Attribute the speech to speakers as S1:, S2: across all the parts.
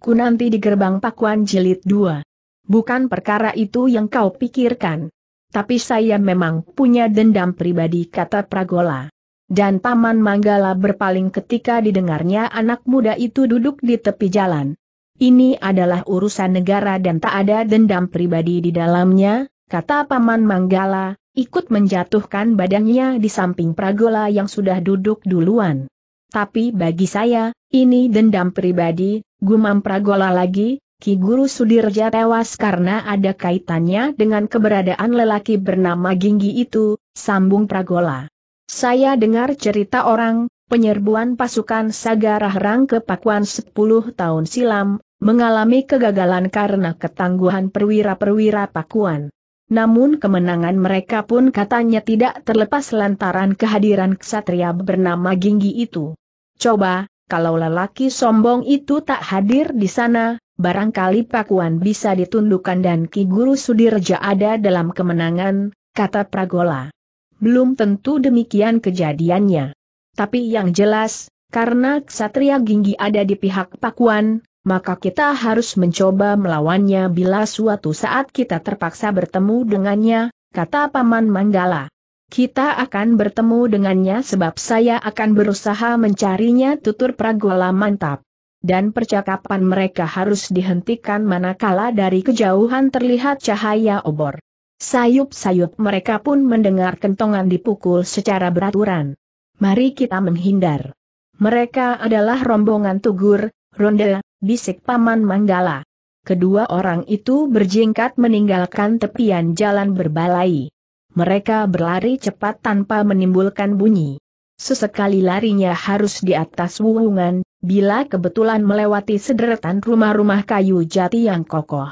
S1: ku nanti di gerbang pakuan jilid 2. Bukan perkara itu yang kau pikirkan. Tapi saya memang punya dendam pribadi kata Pragola. Dan Paman Manggala berpaling ketika didengarnya anak muda itu duduk di tepi jalan. Ini adalah urusan negara dan tak ada dendam pribadi di dalamnya, kata Paman Manggala, ikut menjatuhkan badannya di samping Pragola yang sudah duduk duluan. Tapi bagi saya, ini dendam pribadi, Gumam Pragola lagi, Ki Guru Sudirja tewas karena ada kaitannya dengan keberadaan lelaki bernama Ginggi itu, sambung Pragola. Saya dengar cerita orang, penyerbuan pasukan Sagarahrang ke Pakuan 10 tahun silam, mengalami kegagalan karena ketangguhan perwira-perwira Pakuan. Namun kemenangan mereka pun katanya tidak terlepas lantaran kehadiran ksatria bernama Ginggi itu. Coba, kalau lelaki sombong itu tak hadir di sana, barangkali Pakuan bisa ditundukkan dan Ki Guru Sudirja ada dalam kemenangan, kata Pragola. Belum tentu demikian kejadiannya. Tapi yang jelas, karena Ksatria Ginggi ada di pihak Pakuan, maka kita harus mencoba melawannya bila suatu saat kita terpaksa bertemu dengannya, kata Paman Manggala. Kita akan bertemu dengannya sebab saya akan berusaha mencarinya tutur Pragola mantap. Dan percakapan mereka harus dihentikan manakala dari kejauhan terlihat cahaya obor. Sayup-sayup mereka pun mendengar kentongan dipukul secara beraturan. Mari kita menghindar. Mereka adalah rombongan Tugur, Ronde, bisik Paman Manggala. Kedua orang itu berjingkat meninggalkan tepian jalan berbalai mereka berlari cepat tanpa menimbulkan bunyi. Sesekali larinya harus di atas wuhungan, bila kebetulan melewati sederetan rumah-rumah kayu jati yang kokoh.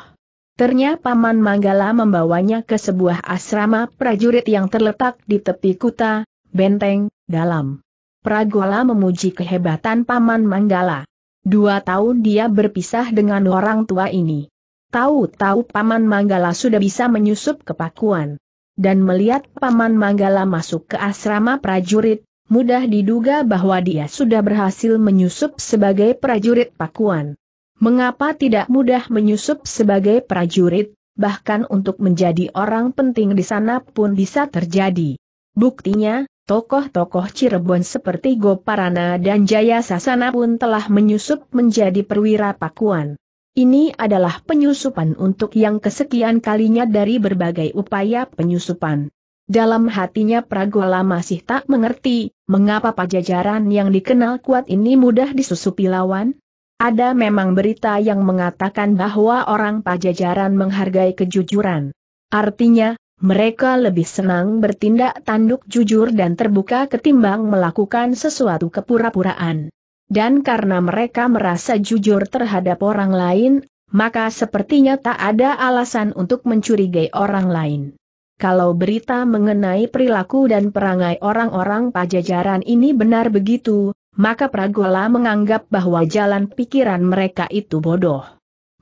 S1: Ternyata Paman Manggala membawanya ke sebuah asrama prajurit yang terletak di tepi kuta, benteng, dalam. Pragola memuji kehebatan Paman Manggala. Dua tahun dia berpisah dengan orang tua ini. Tahu-tahu Paman Manggala sudah bisa menyusup ke Pakuan dan melihat Paman Manggala masuk ke asrama prajurit, mudah diduga bahwa dia sudah berhasil menyusup sebagai prajurit pakuan. Mengapa tidak mudah menyusup sebagai prajurit, bahkan untuk menjadi orang penting di sana pun bisa terjadi. Buktinya, tokoh-tokoh Cirebon seperti Goparana dan Jaya Sasana pun telah menyusup menjadi perwira pakuan. Ini adalah penyusupan untuk yang kesekian kalinya dari berbagai upaya penyusupan. Dalam hatinya Pragola masih tak mengerti, mengapa pajajaran yang dikenal kuat ini mudah disusupi lawan? Ada memang berita yang mengatakan bahwa orang pajajaran menghargai kejujuran. Artinya, mereka lebih senang bertindak tanduk jujur dan terbuka ketimbang melakukan sesuatu kepura-puraan dan karena mereka merasa jujur terhadap orang lain, maka sepertinya tak ada alasan untuk mencurigai orang lain. Kalau berita mengenai perilaku dan perangai orang-orang pajajaran ini benar begitu, maka Pragola menganggap bahwa jalan pikiran mereka itu bodoh.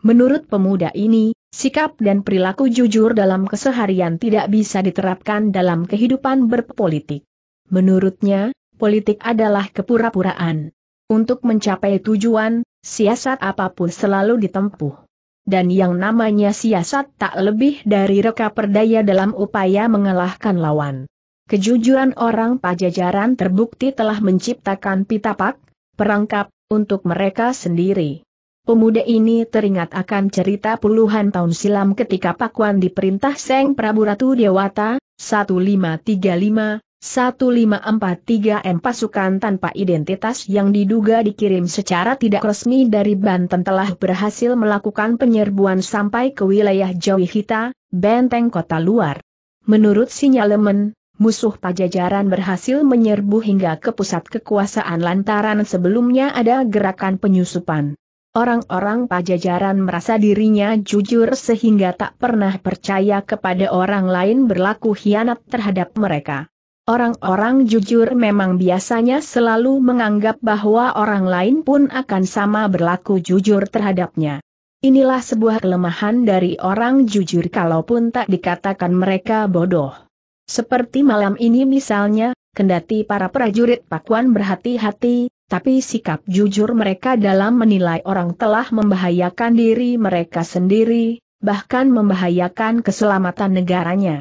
S1: Menurut pemuda ini, sikap dan perilaku jujur dalam keseharian tidak bisa diterapkan dalam kehidupan berpolitik. Menurutnya, politik adalah kepura-puraan. Untuk mencapai tujuan, siasat apapun selalu ditempuh. Dan yang namanya siasat tak lebih dari reka perdaya dalam upaya mengalahkan lawan. Kejujuran orang pajajaran terbukti telah menciptakan pitapak, perangkap, untuk mereka sendiri. Pemuda ini teringat akan cerita puluhan tahun silam ketika Pakuan diperintah Seng Prabu Ratu Dewata, 1535, 1543M pasukan tanpa identitas yang diduga dikirim secara tidak resmi dari Banten telah berhasil melakukan penyerbuan sampai ke wilayah Jawihita, benteng kota luar. Menurut sinyalemen, musuh pajajaran berhasil menyerbu hingga ke pusat kekuasaan lantaran sebelumnya ada gerakan penyusupan. Orang-orang pajajaran merasa dirinya jujur sehingga tak pernah percaya kepada orang lain berlaku hianat terhadap mereka. Orang-orang jujur memang biasanya selalu menganggap bahwa orang lain pun akan sama berlaku jujur terhadapnya. Inilah sebuah kelemahan dari orang jujur kalaupun tak dikatakan mereka bodoh. Seperti malam ini misalnya, kendati para prajurit pakuan berhati-hati, tapi sikap jujur mereka dalam menilai orang telah membahayakan diri mereka sendiri, bahkan membahayakan keselamatan negaranya.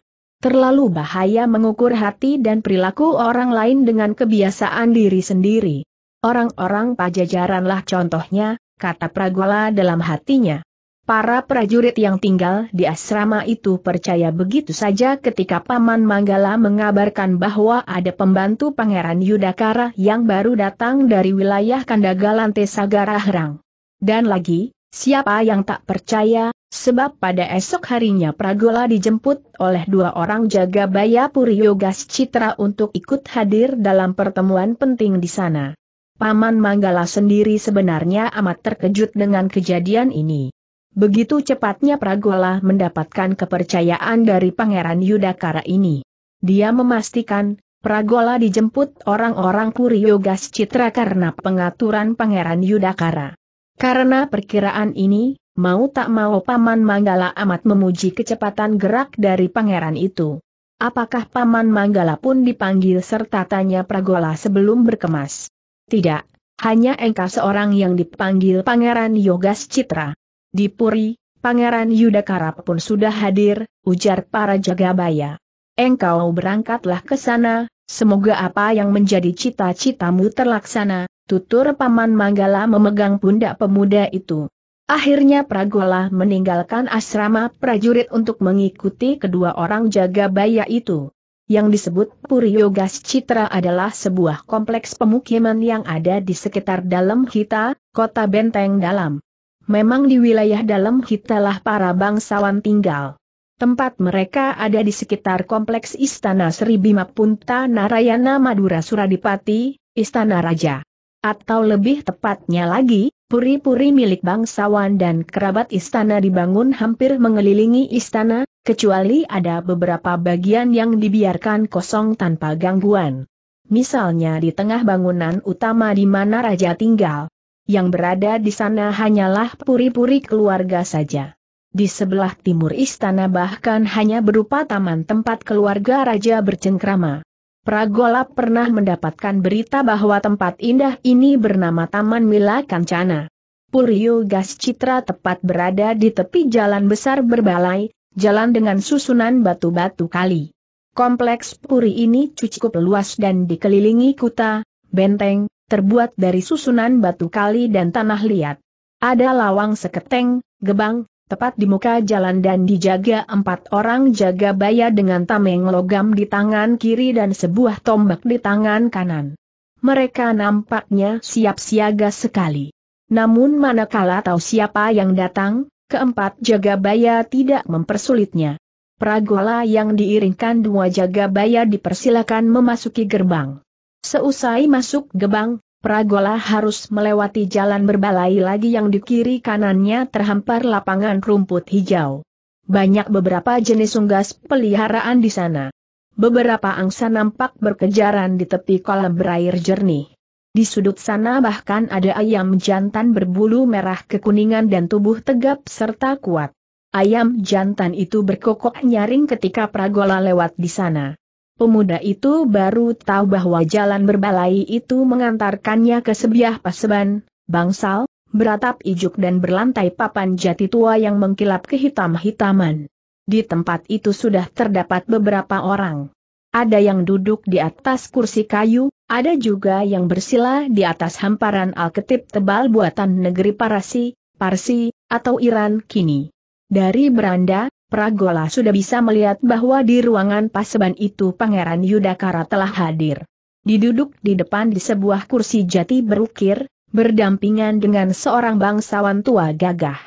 S1: Terlalu bahaya mengukur hati dan perilaku orang lain dengan kebiasaan diri sendiri. Orang-orang pajajaranlah contohnya, kata Pragola dalam hatinya. Para prajurit yang tinggal di asrama itu percaya begitu saja ketika Paman Manggala mengabarkan bahwa ada pembantu Pangeran Yudakara yang baru datang dari wilayah Kandagalante Sagara Herang. Dan lagi, Siapa yang tak percaya, sebab pada esok harinya Pragola dijemput oleh dua orang jaga Bayapuri Yogas Citra untuk ikut hadir dalam pertemuan penting di sana. Paman Manggala sendiri sebenarnya amat terkejut dengan kejadian ini. Begitu cepatnya Pragola mendapatkan kepercayaan dari Pangeran Yudakara ini. Dia memastikan, Pragola dijemput orang-orang Puri Citra karena pengaturan Pangeran Yudakara. Karena perkiraan ini, mau tak mau Paman Manggala amat memuji kecepatan gerak dari pangeran itu. Apakah Paman Manggala pun dipanggil serta tanya Pragola sebelum berkemas? Tidak, hanya engkau seorang yang dipanggil Pangeran Yogas Citra. Di Puri, Pangeran Yudakara pun sudah hadir, ujar para jagabaya. Engkau berangkatlah ke sana, semoga apa yang menjadi cita-citamu terlaksana, Tutur Paman Manggala memegang pundak pemuda itu. Akhirnya Pragola meninggalkan asrama prajurit untuk mengikuti kedua orang jaga baya itu. Yang disebut Puriyogas Citra adalah sebuah kompleks pemukiman yang ada di sekitar Dalam Hita, kota Benteng Dalam. Memang di wilayah Dalam Hitalah para bangsawan tinggal. Tempat mereka ada di sekitar kompleks Istana Sri Bima Punta Narayana Madura Suradipati, Istana Raja. Atau lebih tepatnya lagi, puri-puri milik bangsawan dan kerabat istana dibangun hampir mengelilingi istana, kecuali ada beberapa bagian yang dibiarkan kosong tanpa gangguan. Misalnya di tengah bangunan utama di mana raja tinggal. Yang berada di sana hanyalah puri-puri keluarga saja. Di sebelah timur istana bahkan hanya berupa taman tempat keluarga raja bercengkrama. Pragola pernah mendapatkan berita bahwa tempat indah ini bernama Taman Mila Kancana. Puryo Gas Citra tepat berada di tepi jalan besar berbalai, jalan dengan susunan batu-batu kali. Kompleks Puri ini cukup luas dan dikelilingi kuta, benteng, terbuat dari susunan batu kali dan tanah liat. Ada lawang seketeng, gebang, tepat di muka jalan dan dijaga empat orang jaga baya dengan tameng logam di tangan kiri dan sebuah tombak di tangan kanan. Mereka nampaknya siap siaga sekali. Namun manakala tahu siapa yang datang, keempat jaga baya tidak mempersulitnya. Pragola yang diiringkan dua jaga baya dipersilakan memasuki gerbang. Seusai masuk gerbang. Pragola harus melewati jalan berbalai lagi yang di kiri kanannya terhampar lapangan rumput hijau. Banyak beberapa jenis unggas peliharaan di sana. Beberapa angsa nampak berkejaran di tepi kolam berair jernih. Di sudut sana bahkan ada ayam jantan berbulu merah kekuningan dan tubuh tegap serta kuat. Ayam jantan itu berkokok nyaring ketika Pragola lewat di sana. Pemuda itu baru tahu bahwa jalan berbalai itu mengantarkannya ke sebiah paseban, bangsal, beratap ijuk dan berlantai papan jati tua yang mengkilap kehitam-hitaman. Di tempat itu sudah terdapat beberapa orang. Ada yang duduk di atas kursi kayu, ada juga yang bersila di atas hamparan alketip tebal buatan negeri Parasi, Parsi, atau Iran kini. Dari beranda, Pragola sudah bisa melihat bahwa di ruangan paseban itu Pangeran Yudakara telah hadir. Diduduk di depan di sebuah kursi jati berukir, berdampingan dengan seorang bangsawan tua gagah.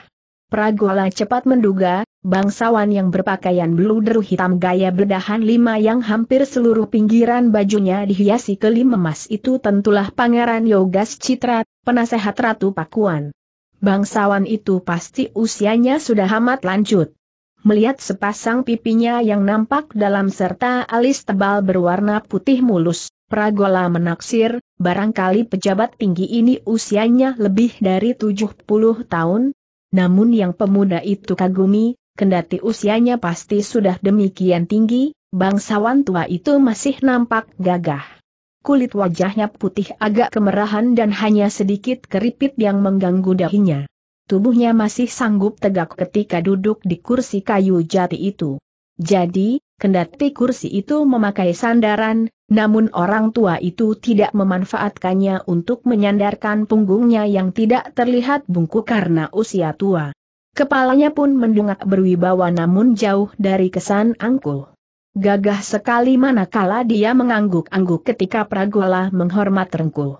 S1: Pragola cepat menduga, bangsawan yang berpakaian bluderu hitam gaya bedahan lima yang hampir seluruh pinggiran bajunya dihiasi kelim emas itu tentulah Pangeran Yogas Citra, penasehat Ratu Pakuan. Bangsawan itu pasti usianya sudah amat lanjut melihat sepasang pipinya yang nampak dalam serta alis tebal berwarna putih mulus. Pragola menaksir, barangkali pejabat tinggi ini usianya lebih dari 70 tahun, namun yang pemuda itu kagumi, kendati usianya pasti sudah demikian tinggi, bangsawan tua itu masih nampak gagah. Kulit wajahnya putih agak kemerahan dan hanya sedikit keripit yang mengganggu dahinya tubuhnya masih sanggup tegak ketika duduk di kursi kayu jati itu. Jadi, kendati kursi itu memakai sandaran, namun orang tua itu tidak memanfaatkannya untuk menyandarkan punggungnya yang tidak terlihat bungkuk karena usia tua. Kepalanya pun mendungak berwibawa namun jauh dari kesan angkuh. Gagah sekali manakala dia mengangguk-angguk ketika Pragola menghormat rengkuh.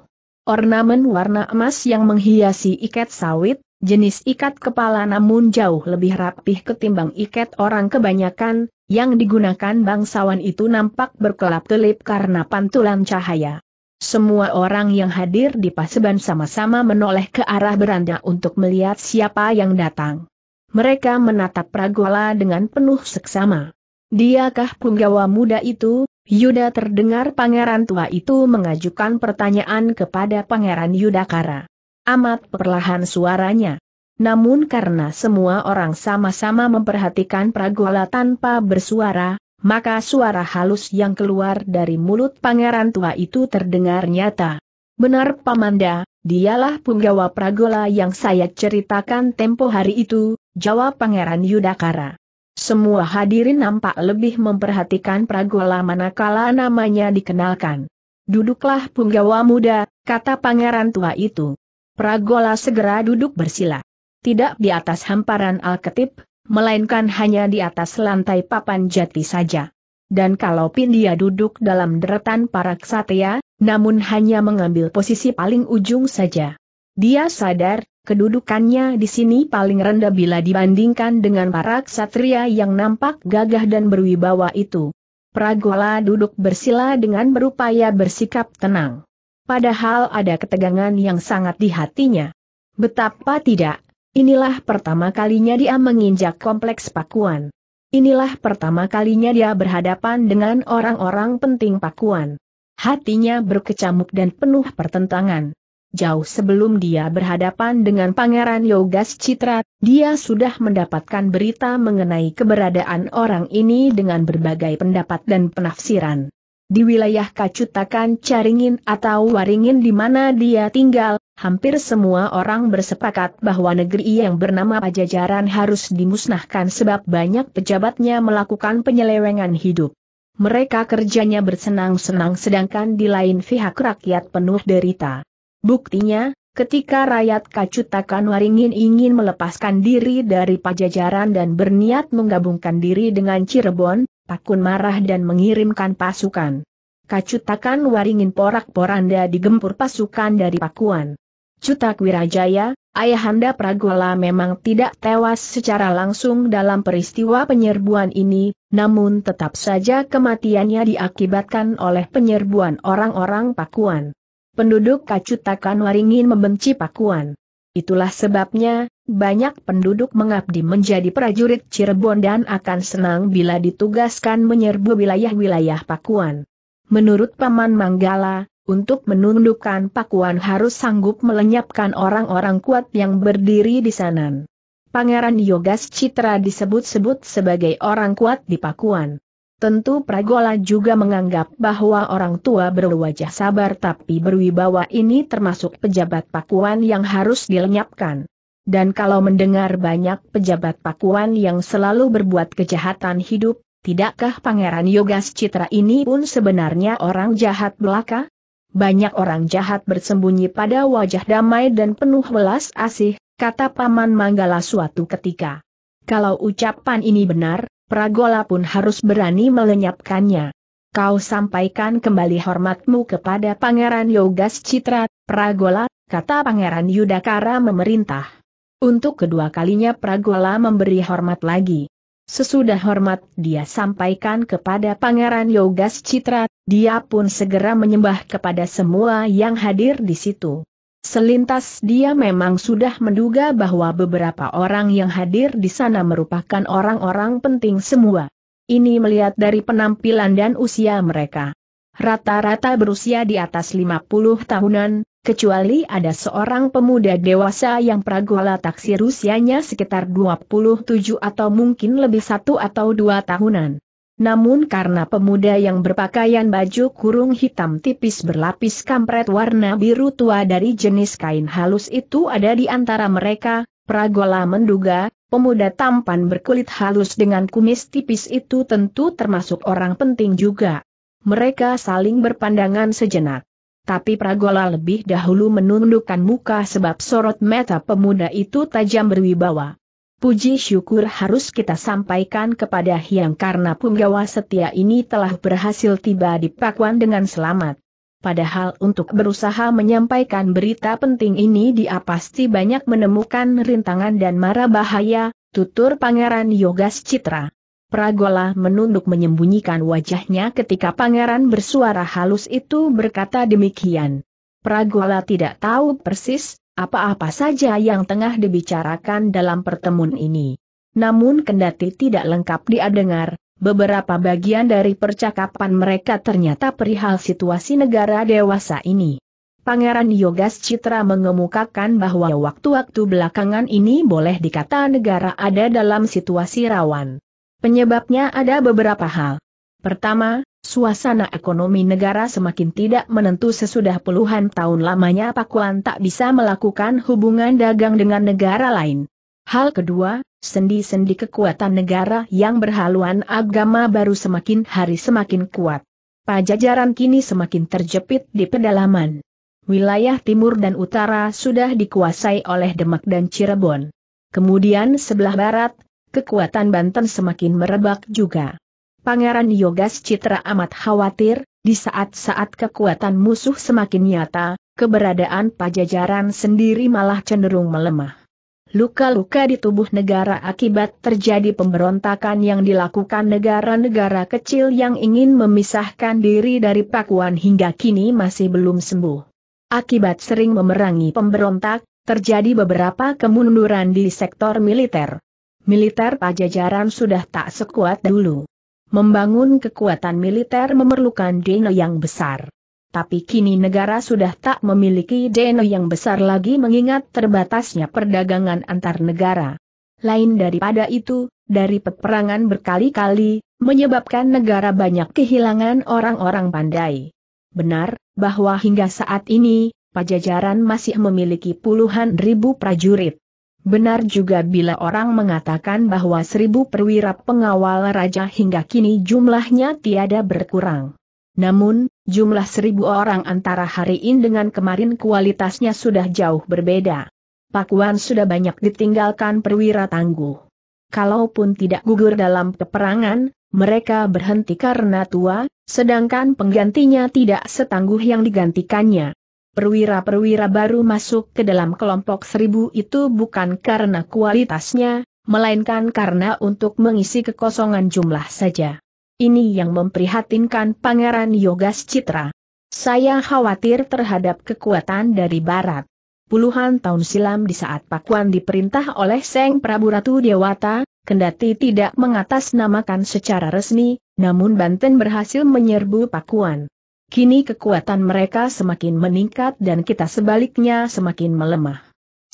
S1: Ornamen warna emas yang menghiasi iket sawit, Jenis ikat kepala namun jauh lebih rapih ketimbang ikat orang kebanyakan, yang digunakan bangsawan itu nampak berkelap-kelip karena pantulan cahaya. Semua orang yang hadir di paseban sama-sama menoleh ke arah beranda untuk melihat siapa yang datang. Mereka menatap Pragola dengan penuh seksama. Diakah punggawa muda itu? Yuda terdengar pangeran tua itu mengajukan pertanyaan kepada pangeran Yudakara amat perlahan suaranya. Namun karena semua orang sama-sama memperhatikan Pragola tanpa bersuara, maka suara halus yang keluar dari mulut pangeran tua itu terdengar nyata. Benar Pamanda, dialah punggawa Pragola yang saya ceritakan tempo hari itu, jawab pangeran Yudakara. Semua hadirin nampak lebih memperhatikan Pragola manakala namanya dikenalkan. Duduklah punggawa muda, kata pangeran tua itu. Pragola segera duduk bersila. Tidak di atas hamparan Alketip, melainkan hanya di atas lantai papan jati saja. Dan kalau pin dia duduk dalam deretan para ksatria, namun hanya mengambil posisi paling ujung saja. Dia sadar, kedudukannya di sini paling rendah bila dibandingkan dengan para ksatria yang nampak gagah dan berwibawa itu. Pragola duduk bersila dengan berupaya bersikap tenang padahal ada ketegangan yang sangat di hatinya. Betapa tidak, inilah pertama kalinya dia menginjak kompleks Pakuan. Inilah pertama kalinya dia berhadapan dengan orang-orang penting Pakuan. Hatinya berkecamuk dan penuh pertentangan. Jauh sebelum dia berhadapan dengan Pangeran Yogas Citra, dia sudah mendapatkan berita mengenai keberadaan orang ini dengan berbagai pendapat dan penafsiran. Di wilayah Kacutakan Caringin atau Waringin di mana dia tinggal, hampir semua orang bersepakat bahwa negeri yang bernama Pajajaran harus dimusnahkan sebab banyak pejabatnya melakukan penyelewengan hidup. Mereka kerjanya bersenang-senang sedangkan di lain pihak rakyat penuh derita. Buktinya, ketika rakyat Kacutakan Waringin ingin melepaskan diri dari Pajajaran dan berniat menggabungkan diri dengan Cirebon, Pakun marah dan mengirimkan pasukan. Kacutakan waringin porak-poranda digempur pasukan dari Pakuan. Cutak Wirajaya, Ayahanda Pragola memang tidak tewas secara langsung dalam peristiwa penyerbuan ini, namun tetap saja kematiannya diakibatkan oleh penyerbuan orang-orang Pakuan. Penduduk Kacutakan Waringin membenci Pakuan. Itulah sebabnya, banyak penduduk mengabdi menjadi prajurit Cirebon dan akan senang bila ditugaskan menyerbu wilayah-wilayah Pakuan. Menurut Paman Manggala, untuk menundukkan Pakuan harus sanggup melenyapkan orang-orang kuat yang berdiri di sana. Pangeran Yogas Citra disebut-sebut sebagai orang kuat di Pakuan. Tentu Pragola juga menganggap bahwa orang tua berwajah sabar tapi berwibawa ini termasuk pejabat pakuan yang harus dilenyapkan. Dan kalau mendengar banyak pejabat pakuan yang selalu berbuat kejahatan hidup, tidakkah Pangeran Yogas Citra ini pun sebenarnya orang jahat belaka? Banyak orang jahat bersembunyi pada wajah damai dan penuh belas asih, kata Paman Manggala suatu ketika. Kalau ucapan ini benar, Pragola pun harus berani melenyapkannya. Kau sampaikan kembali hormatmu kepada Pangeran Yogas Citra, Pragola, kata Pangeran Yudakara memerintah. Untuk kedua kalinya Pragola memberi hormat lagi. Sesudah hormat dia sampaikan kepada Pangeran Yogas Citra, dia pun segera menyembah kepada semua yang hadir di situ. Selintas dia memang sudah menduga bahwa beberapa orang yang hadir di sana merupakan orang-orang penting semua. Ini melihat dari penampilan dan usia mereka. Rata-rata berusia di atas 50 tahunan, kecuali ada seorang pemuda dewasa yang Pragola taksir usianya sekitar 27 atau mungkin lebih satu atau dua tahunan. Namun karena pemuda yang berpakaian baju kurung hitam tipis berlapis kampret warna biru tua dari jenis kain halus itu ada di antara mereka, Pragola menduga, pemuda tampan berkulit halus dengan kumis tipis itu tentu termasuk orang penting juga. Mereka saling berpandangan sejenak. Tapi Pragola lebih dahulu menundukkan muka sebab sorot mata pemuda itu tajam berwibawa. Puji syukur harus kita sampaikan kepada Hyang karena punggawa setia ini telah berhasil tiba di Pakuan dengan selamat. Padahal untuk berusaha menyampaikan berita penting ini dia pasti banyak menemukan rintangan dan mara bahaya, tutur Pangeran Yogas Citra. Pragola menunduk menyembunyikan wajahnya ketika Pangeran bersuara halus itu berkata demikian. Pragola tidak tahu persis, apa-apa saja yang tengah dibicarakan dalam pertemuan ini. Namun kendati tidak lengkap dia dengar, beberapa bagian dari percakapan mereka ternyata perihal situasi negara dewasa ini. Pangeran Yogas Citra mengemukakan bahwa waktu-waktu belakangan ini boleh dikata negara ada dalam situasi rawan. Penyebabnya ada beberapa hal. Pertama, Suasana ekonomi negara semakin tidak menentu sesudah puluhan tahun lamanya Pakuan tak bisa melakukan hubungan dagang dengan negara lain. Hal kedua, sendi-sendi kekuatan negara yang berhaluan agama baru semakin hari semakin kuat. Pajajaran kini semakin terjepit di pedalaman. Wilayah timur dan utara sudah dikuasai oleh Demak dan Cirebon. Kemudian sebelah barat, kekuatan Banten semakin merebak juga. Pangeran Yogas Citra amat khawatir, di saat-saat kekuatan musuh semakin nyata, keberadaan pajajaran sendiri malah cenderung melemah. Luka-luka di tubuh negara akibat terjadi pemberontakan yang dilakukan negara-negara kecil yang ingin memisahkan diri dari Pakuan hingga kini masih belum sembuh. Akibat sering memerangi pemberontak, terjadi beberapa kemunduran di sektor militer. Militer pajajaran sudah tak sekuat dulu membangun kekuatan militer memerlukan dana yang besar. Tapi kini negara sudah tak memiliki dana yang besar lagi mengingat terbatasnya perdagangan antar negara. Lain daripada itu, dari peperangan berkali-kali, menyebabkan negara banyak kehilangan orang-orang pandai. Benar, bahwa hingga saat ini, Pajajaran masih memiliki puluhan ribu prajurit. Benar juga bila orang mengatakan bahwa seribu perwira pengawal raja hingga kini jumlahnya tiada berkurang. Namun, jumlah seribu orang antara hari ini dengan kemarin kualitasnya sudah jauh berbeda. Pakuan sudah banyak ditinggalkan perwira tangguh. Kalaupun tidak gugur dalam peperangan, mereka berhenti karena tua, sedangkan penggantinya tidak setangguh yang digantikannya perwira-perwira baru masuk ke dalam kelompok seribu itu bukan karena kualitasnya, melainkan karena untuk mengisi kekosongan jumlah saja. Ini yang memprihatinkan Pangeran Yogas Citra. Saya khawatir terhadap kekuatan dari Barat. Puluhan tahun silam di saat Pakuan diperintah oleh Seng Prabu Ratu Dewata, kendati tidak mengatasnamakan secara resmi, namun Banten berhasil menyerbu Pakuan. Kini kekuatan mereka semakin meningkat dan kita sebaliknya semakin melemah.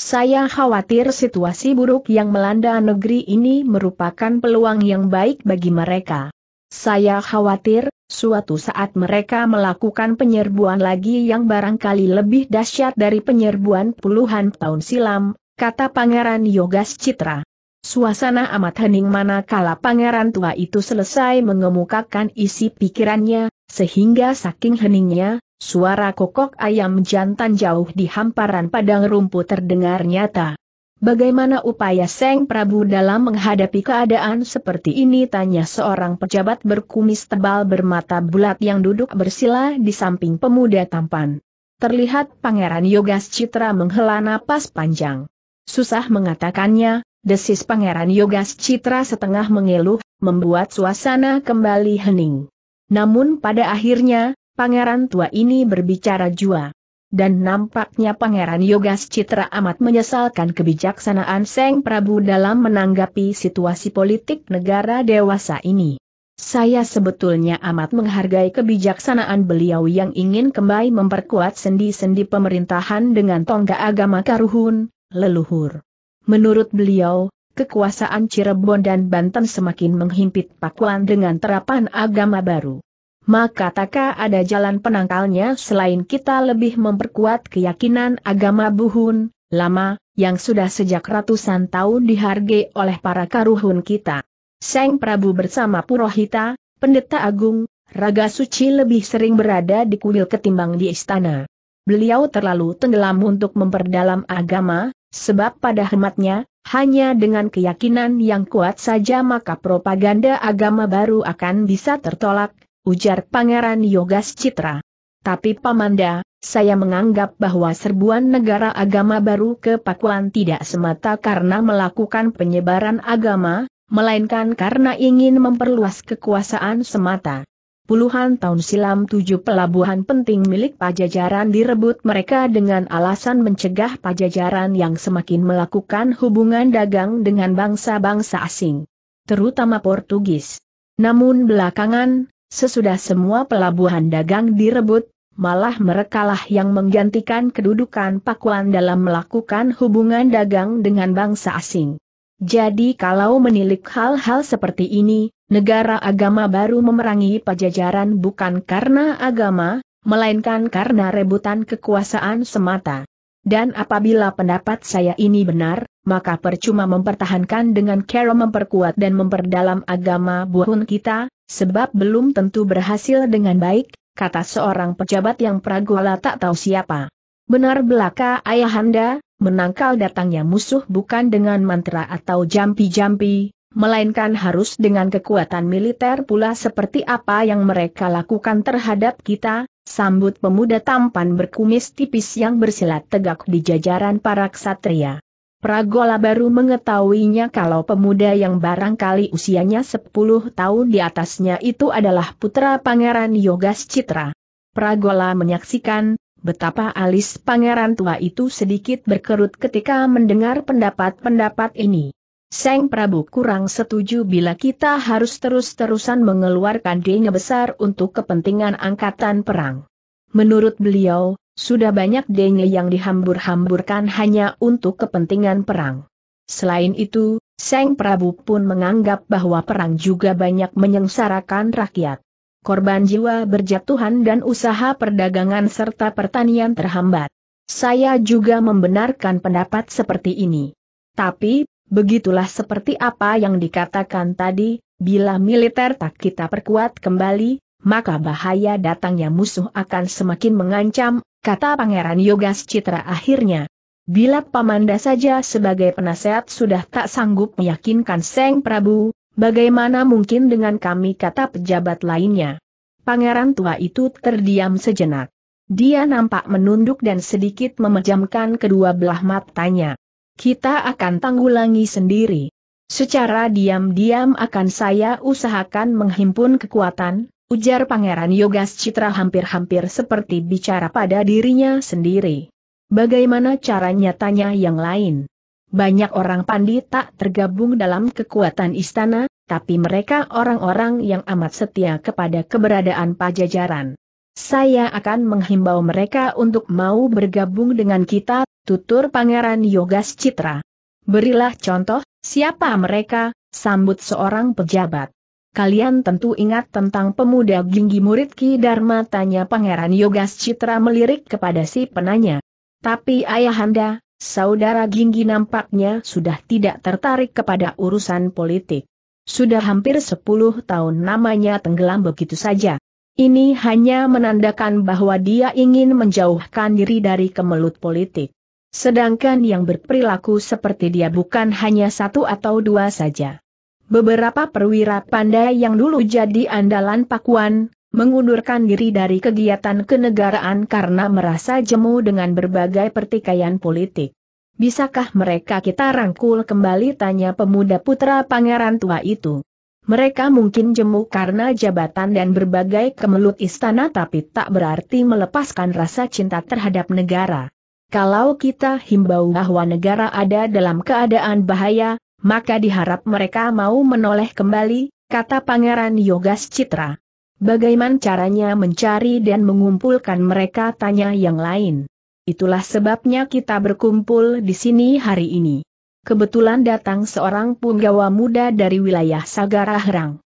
S1: Saya khawatir situasi buruk yang melanda negeri ini merupakan peluang yang baik bagi mereka. Saya khawatir, suatu saat mereka melakukan penyerbuan lagi yang barangkali lebih dahsyat dari penyerbuan puluhan tahun silam, kata Pangeran Yogas Citra. Suasana amat hening mana kala pangeran tua itu selesai mengemukakan isi pikirannya, sehingga saking heningnya, suara kokok ayam jantan jauh di hamparan padang rumput terdengar nyata. Bagaimana upaya Seng Prabu dalam menghadapi keadaan seperti ini tanya seorang pejabat berkumis tebal bermata bulat yang duduk bersila di samping pemuda tampan. Terlihat Pangeran Yogas Citra menghela napas panjang. Susah mengatakannya, Desis Pangeran Yogas Citra setengah mengeluh, membuat suasana kembali hening. Namun pada akhirnya, pangeran tua ini berbicara jua. Dan nampaknya pangeran Yogas Citra amat menyesalkan kebijaksanaan Seng Prabu dalam menanggapi situasi politik negara dewasa ini. Saya sebetulnya amat menghargai kebijaksanaan beliau yang ingin kembali memperkuat sendi-sendi pemerintahan dengan tongga agama karuhun, leluhur. Menurut beliau, kekuasaan Cirebon dan Banten semakin menghimpit Pakuan dengan terapan agama baru. Maka takkah ada jalan penangkalnya selain kita lebih memperkuat keyakinan agama Buhun, lama, yang sudah sejak ratusan tahun dihargai oleh para karuhun kita. Seng Prabu bersama Purohita, Pendeta Agung, Raga Suci lebih sering berada di kuil ketimbang di istana. Beliau terlalu tenggelam untuk memperdalam agama, Sebab pada hematnya, hanya dengan keyakinan yang kuat saja maka propaganda agama baru akan bisa tertolak, ujar Pangeran Yogas Citra. Tapi Pamanda, saya menganggap bahwa serbuan negara agama baru ke Pakuan tidak semata karena melakukan penyebaran agama, melainkan karena ingin memperluas kekuasaan semata. Puluhan tahun silam tujuh pelabuhan penting milik pajajaran direbut mereka dengan alasan mencegah pajajaran yang semakin melakukan hubungan dagang dengan bangsa-bangsa asing. Terutama Portugis. Namun belakangan, sesudah semua pelabuhan dagang direbut, malah merekalah yang menggantikan kedudukan Pakuan dalam melakukan hubungan dagang dengan bangsa asing. Jadi kalau menilik hal-hal seperti ini, negara agama baru memerangi pajajaran bukan karena agama, melainkan karena rebutan kekuasaan semata. Dan apabila pendapat saya ini benar, maka percuma mempertahankan dengan cara memperkuat dan memperdalam agama buahun kita, sebab belum tentu berhasil dengan baik, kata seorang pejabat yang Pragola tak tahu siapa. Benar belaka ayahanda, menangkal datangnya musuh bukan dengan mantra atau jampi-jampi, melainkan harus dengan kekuatan militer pula seperti apa yang mereka lakukan terhadap kita, sambut pemuda tampan berkumis tipis yang bersilat tegak di jajaran para ksatria. Pragola baru mengetahuinya kalau pemuda yang barangkali usianya 10 tahun di atasnya itu adalah putra Pangeran Yogas Citra. Pragola menyaksikan, betapa alis pangeran tua itu sedikit berkerut ketika mendengar pendapat-pendapat ini. Seng Prabu kurang setuju bila kita harus terus-terusan mengeluarkan dana besar untuk kepentingan angkatan perang. Menurut beliau, sudah banyak dana yang dihambur-hamburkan hanya untuk kepentingan perang. Selain itu, Seng Prabu pun menganggap bahwa perang juga banyak menyengsarakan rakyat korban jiwa berjatuhan dan usaha perdagangan serta pertanian terhambat. Saya juga membenarkan pendapat seperti ini. Tapi, begitulah seperti apa yang dikatakan tadi, bila militer tak kita perkuat kembali, maka bahaya datangnya musuh akan semakin mengancam, kata Pangeran Yogas Citra akhirnya. Bila Pamanda saja sebagai penasehat sudah tak sanggup meyakinkan Seng Prabu, Bagaimana mungkin dengan kami kata pejabat lainnya? Pangeran tua itu terdiam sejenak. Dia nampak menunduk dan sedikit memejamkan kedua belah matanya. Kita akan tanggulangi sendiri. Secara diam-diam akan saya usahakan menghimpun kekuatan, ujar Pangeran Yogas Citra hampir-hampir seperti bicara pada dirinya sendiri. Bagaimana caranya tanya yang lain? Banyak orang Pandi tak tergabung dalam kekuatan istana, tapi mereka orang-orang yang amat setia kepada keberadaan pajajaran. Saya akan menghimbau mereka untuk mau bergabung dengan kita, tutur Pangeran Yogas Citra. Berilah contoh, siapa mereka, sambut seorang pejabat. Kalian tentu ingat tentang pemuda ginggi murid Ki Dharma tanya Pangeran Yogas Citra melirik kepada si penanya. Tapi ayahanda, Saudara Ginggi nampaknya sudah tidak tertarik kepada urusan politik. Sudah hampir 10 tahun namanya tenggelam begitu saja. Ini hanya menandakan bahwa dia ingin menjauhkan diri dari kemelut politik. Sedangkan yang berperilaku seperti dia bukan hanya satu atau dua saja. Beberapa perwira pandai yang dulu jadi andalan Pakuan, mengundurkan diri dari kegiatan kenegaraan karena merasa jemu dengan berbagai pertikaian politik. Bisakah mereka kita rangkul kembali tanya pemuda putra pangeran tua itu. Mereka mungkin jemu karena jabatan dan berbagai kemelut istana tapi tak berarti melepaskan rasa cinta terhadap negara. Kalau kita himbau bahwa negara ada dalam keadaan bahaya, maka diharap mereka mau menoleh kembali, kata Pangeran Yogas Citra. Bagaimana caranya mencari dan mengumpulkan mereka tanya yang lain. Itulah sebabnya kita berkumpul di sini hari ini. Kebetulan datang seorang punggawa muda dari wilayah Sagara Herang.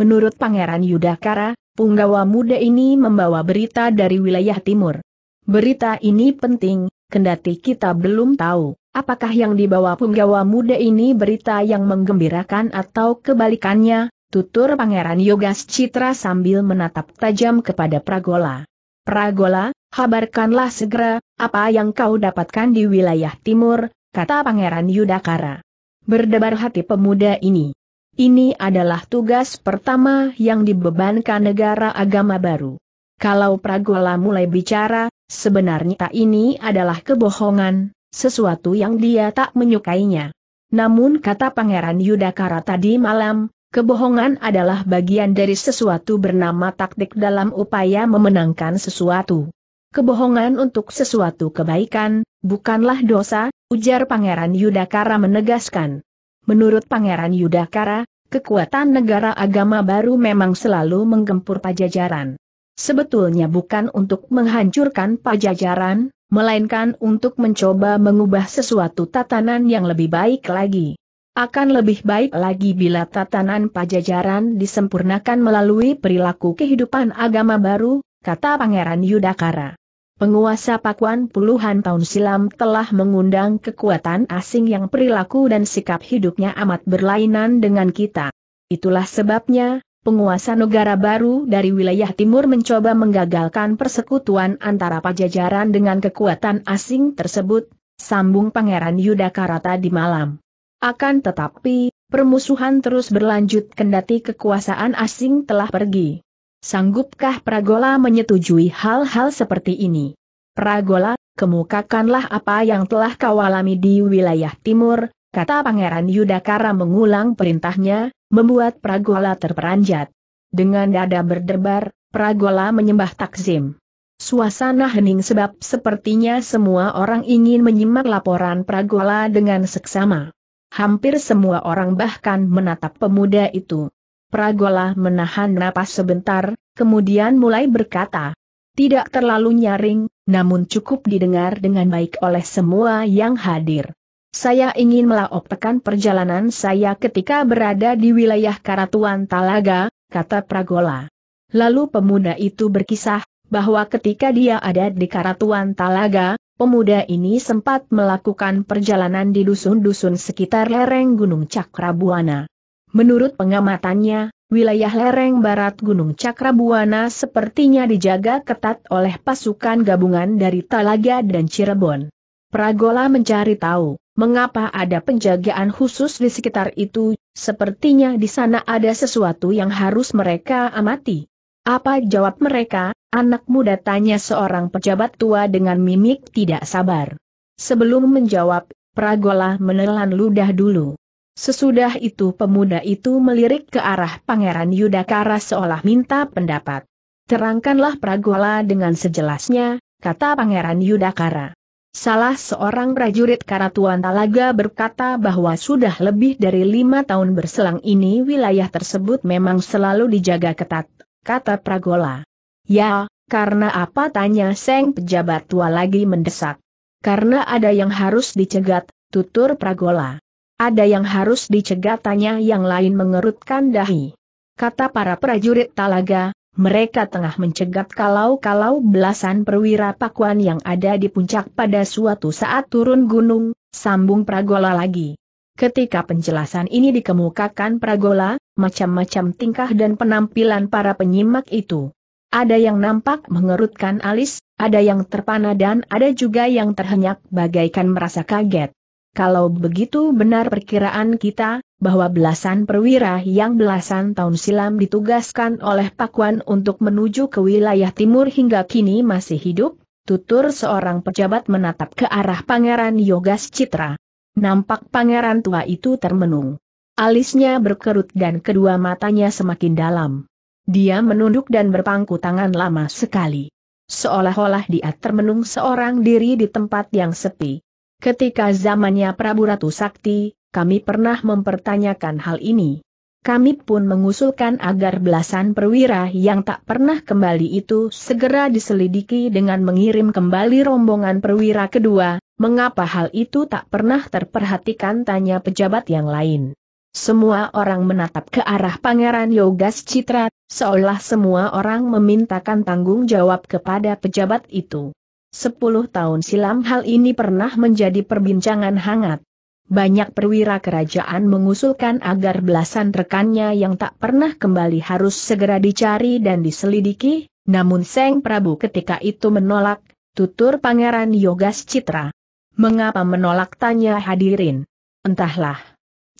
S1: Menurut Pangeran Yudakara, punggawa muda ini membawa berita dari wilayah timur. Berita ini penting, kendati kita belum tahu, apakah yang dibawa punggawa muda ini berita yang menggembirakan atau kebalikannya, tutur Pangeran Yogas Citra sambil menatap tajam kepada Pragola. Pragola, habarkanlah segera, apa yang kau dapatkan di wilayah timur, kata Pangeran Yudakara. Berdebar hati pemuda ini. Ini adalah tugas pertama yang dibebankan negara agama baru. Kalau Pragola mulai bicara, sebenarnya tak ini adalah kebohongan, sesuatu yang dia tak menyukainya. Namun kata Pangeran Yudakara tadi malam, Kebohongan adalah bagian dari sesuatu bernama taktik dalam upaya memenangkan sesuatu. Kebohongan untuk sesuatu kebaikan, bukanlah dosa, ujar Pangeran Yudhakara menegaskan. Menurut Pangeran Yudhakara, kekuatan negara agama baru memang selalu menggempur pajajaran. Sebetulnya bukan untuk menghancurkan pajajaran, melainkan untuk mencoba mengubah sesuatu tatanan yang lebih baik lagi. Akan lebih baik lagi bila tatanan pajajaran disempurnakan melalui perilaku kehidupan agama baru, kata Pangeran Yudakara. Penguasa Pakuan puluhan tahun silam telah mengundang kekuatan asing yang perilaku dan sikap hidupnya amat berlainan dengan kita. Itulah sebabnya, penguasa negara baru dari wilayah timur mencoba menggagalkan persekutuan antara pajajaran dengan kekuatan asing tersebut, sambung Pangeran Yudakara tadi malam. Akan tetapi, permusuhan terus berlanjut kendati kekuasaan asing telah pergi. Sanggupkah Pragola menyetujui hal-hal seperti ini? Pragola, kemukakanlah apa yang telah kau alami di wilayah timur, kata Pangeran Yudakara mengulang perintahnya, membuat Pragola terperanjat. Dengan dada berdebar, Pragola menyembah takzim. Suasana hening sebab sepertinya semua orang ingin menyimak laporan Pragola dengan seksama. Hampir semua orang bahkan menatap pemuda itu. Pragola menahan napas sebentar, kemudian mulai berkata. Tidak terlalu nyaring, namun cukup didengar dengan baik oleh semua yang hadir. Saya ingin melaoptekan perjalanan saya ketika berada di wilayah Karatuan Talaga, kata Pragola. Lalu pemuda itu berkisah, bahwa ketika dia ada di Karatuan Talaga, pemuda ini sempat melakukan perjalanan di dusun-dusun sekitar lereng Gunung Cakrabuana. Menurut pengamatannya, wilayah lereng barat Gunung Cakrabuana sepertinya dijaga ketat oleh pasukan gabungan dari Talaga dan Cirebon. Pragola mencari tahu, mengapa ada penjagaan khusus di sekitar itu, sepertinya di sana ada sesuatu yang harus mereka amati. Apa jawab mereka, anak muda tanya seorang pejabat tua dengan mimik tidak sabar. Sebelum menjawab, Pragola menelan ludah dulu. Sesudah itu pemuda itu melirik ke arah Pangeran Yudhakara seolah minta pendapat. Terangkanlah Pragola dengan sejelasnya, kata Pangeran Yudhakara. Salah seorang prajurit Karatuan Talaga berkata bahwa sudah lebih dari lima tahun berselang ini wilayah tersebut memang selalu dijaga ketat kata Pragola. Ya, karena apa tanya Seng pejabat tua lagi mendesak. Karena ada yang harus dicegat, tutur Pragola. Ada yang harus dicegat tanya yang lain mengerutkan dahi. Kata para prajurit talaga, mereka tengah mencegat kalau-kalau belasan perwira pakuan yang ada di puncak pada suatu saat turun gunung, sambung Pragola lagi. Ketika penjelasan ini dikemukakan Pragola, macam-macam tingkah dan penampilan para penyimak itu. Ada yang nampak mengerutkan alis, ada yang terpana dan ada juga yang terhenyak bagaikan merasa kaget. Kalau begitu benar perkiraan kita, bahwa belasan perwira yang belasan tahun silam ditugaskan oleh Pakuan untuk menuju ke wilayah timur hingga kini masih hidup, tutur seorang pejabat menatap ke arah Pangeran Yogas Citra. Nampak pangeran tua itu termenung. Alisnya berkerut dan kedua matanya semakin dalam. Dia menunduk dan berpangku tangan lama sekali. Seolah-olah dia termenung seorang diri di tempat yang sepi. Ketika zamannya Prabu Ratu Sakti, kami pernah mempertanyakan hal ini. Kami pun mengusulkan agar belasan perwira yang tak pernah kembali itu segera diselidiki dengan mengirim kembali rombongan perwira kedua, Mengapa hal itu tak pernah terperhatikan tanya pejabat yang lain. Semua orang menatap ke arah Pangeran Yogas Citra, seolah semua orang memintakan tanggung jawab kepada pejabat itu. Sepuluh tahun silam hal ini pernah menjadi perbincangan hangat. Banyak perwira kerajaan mengusulkan agar belasan rekannya yang tak pernah kembali harus segera dicari dan diselidiki, namun Seng Prabu ketika itu menolak, tutur Pangeran Yogas Citra. Mengapa menolak tanya hadirin? Entahlah.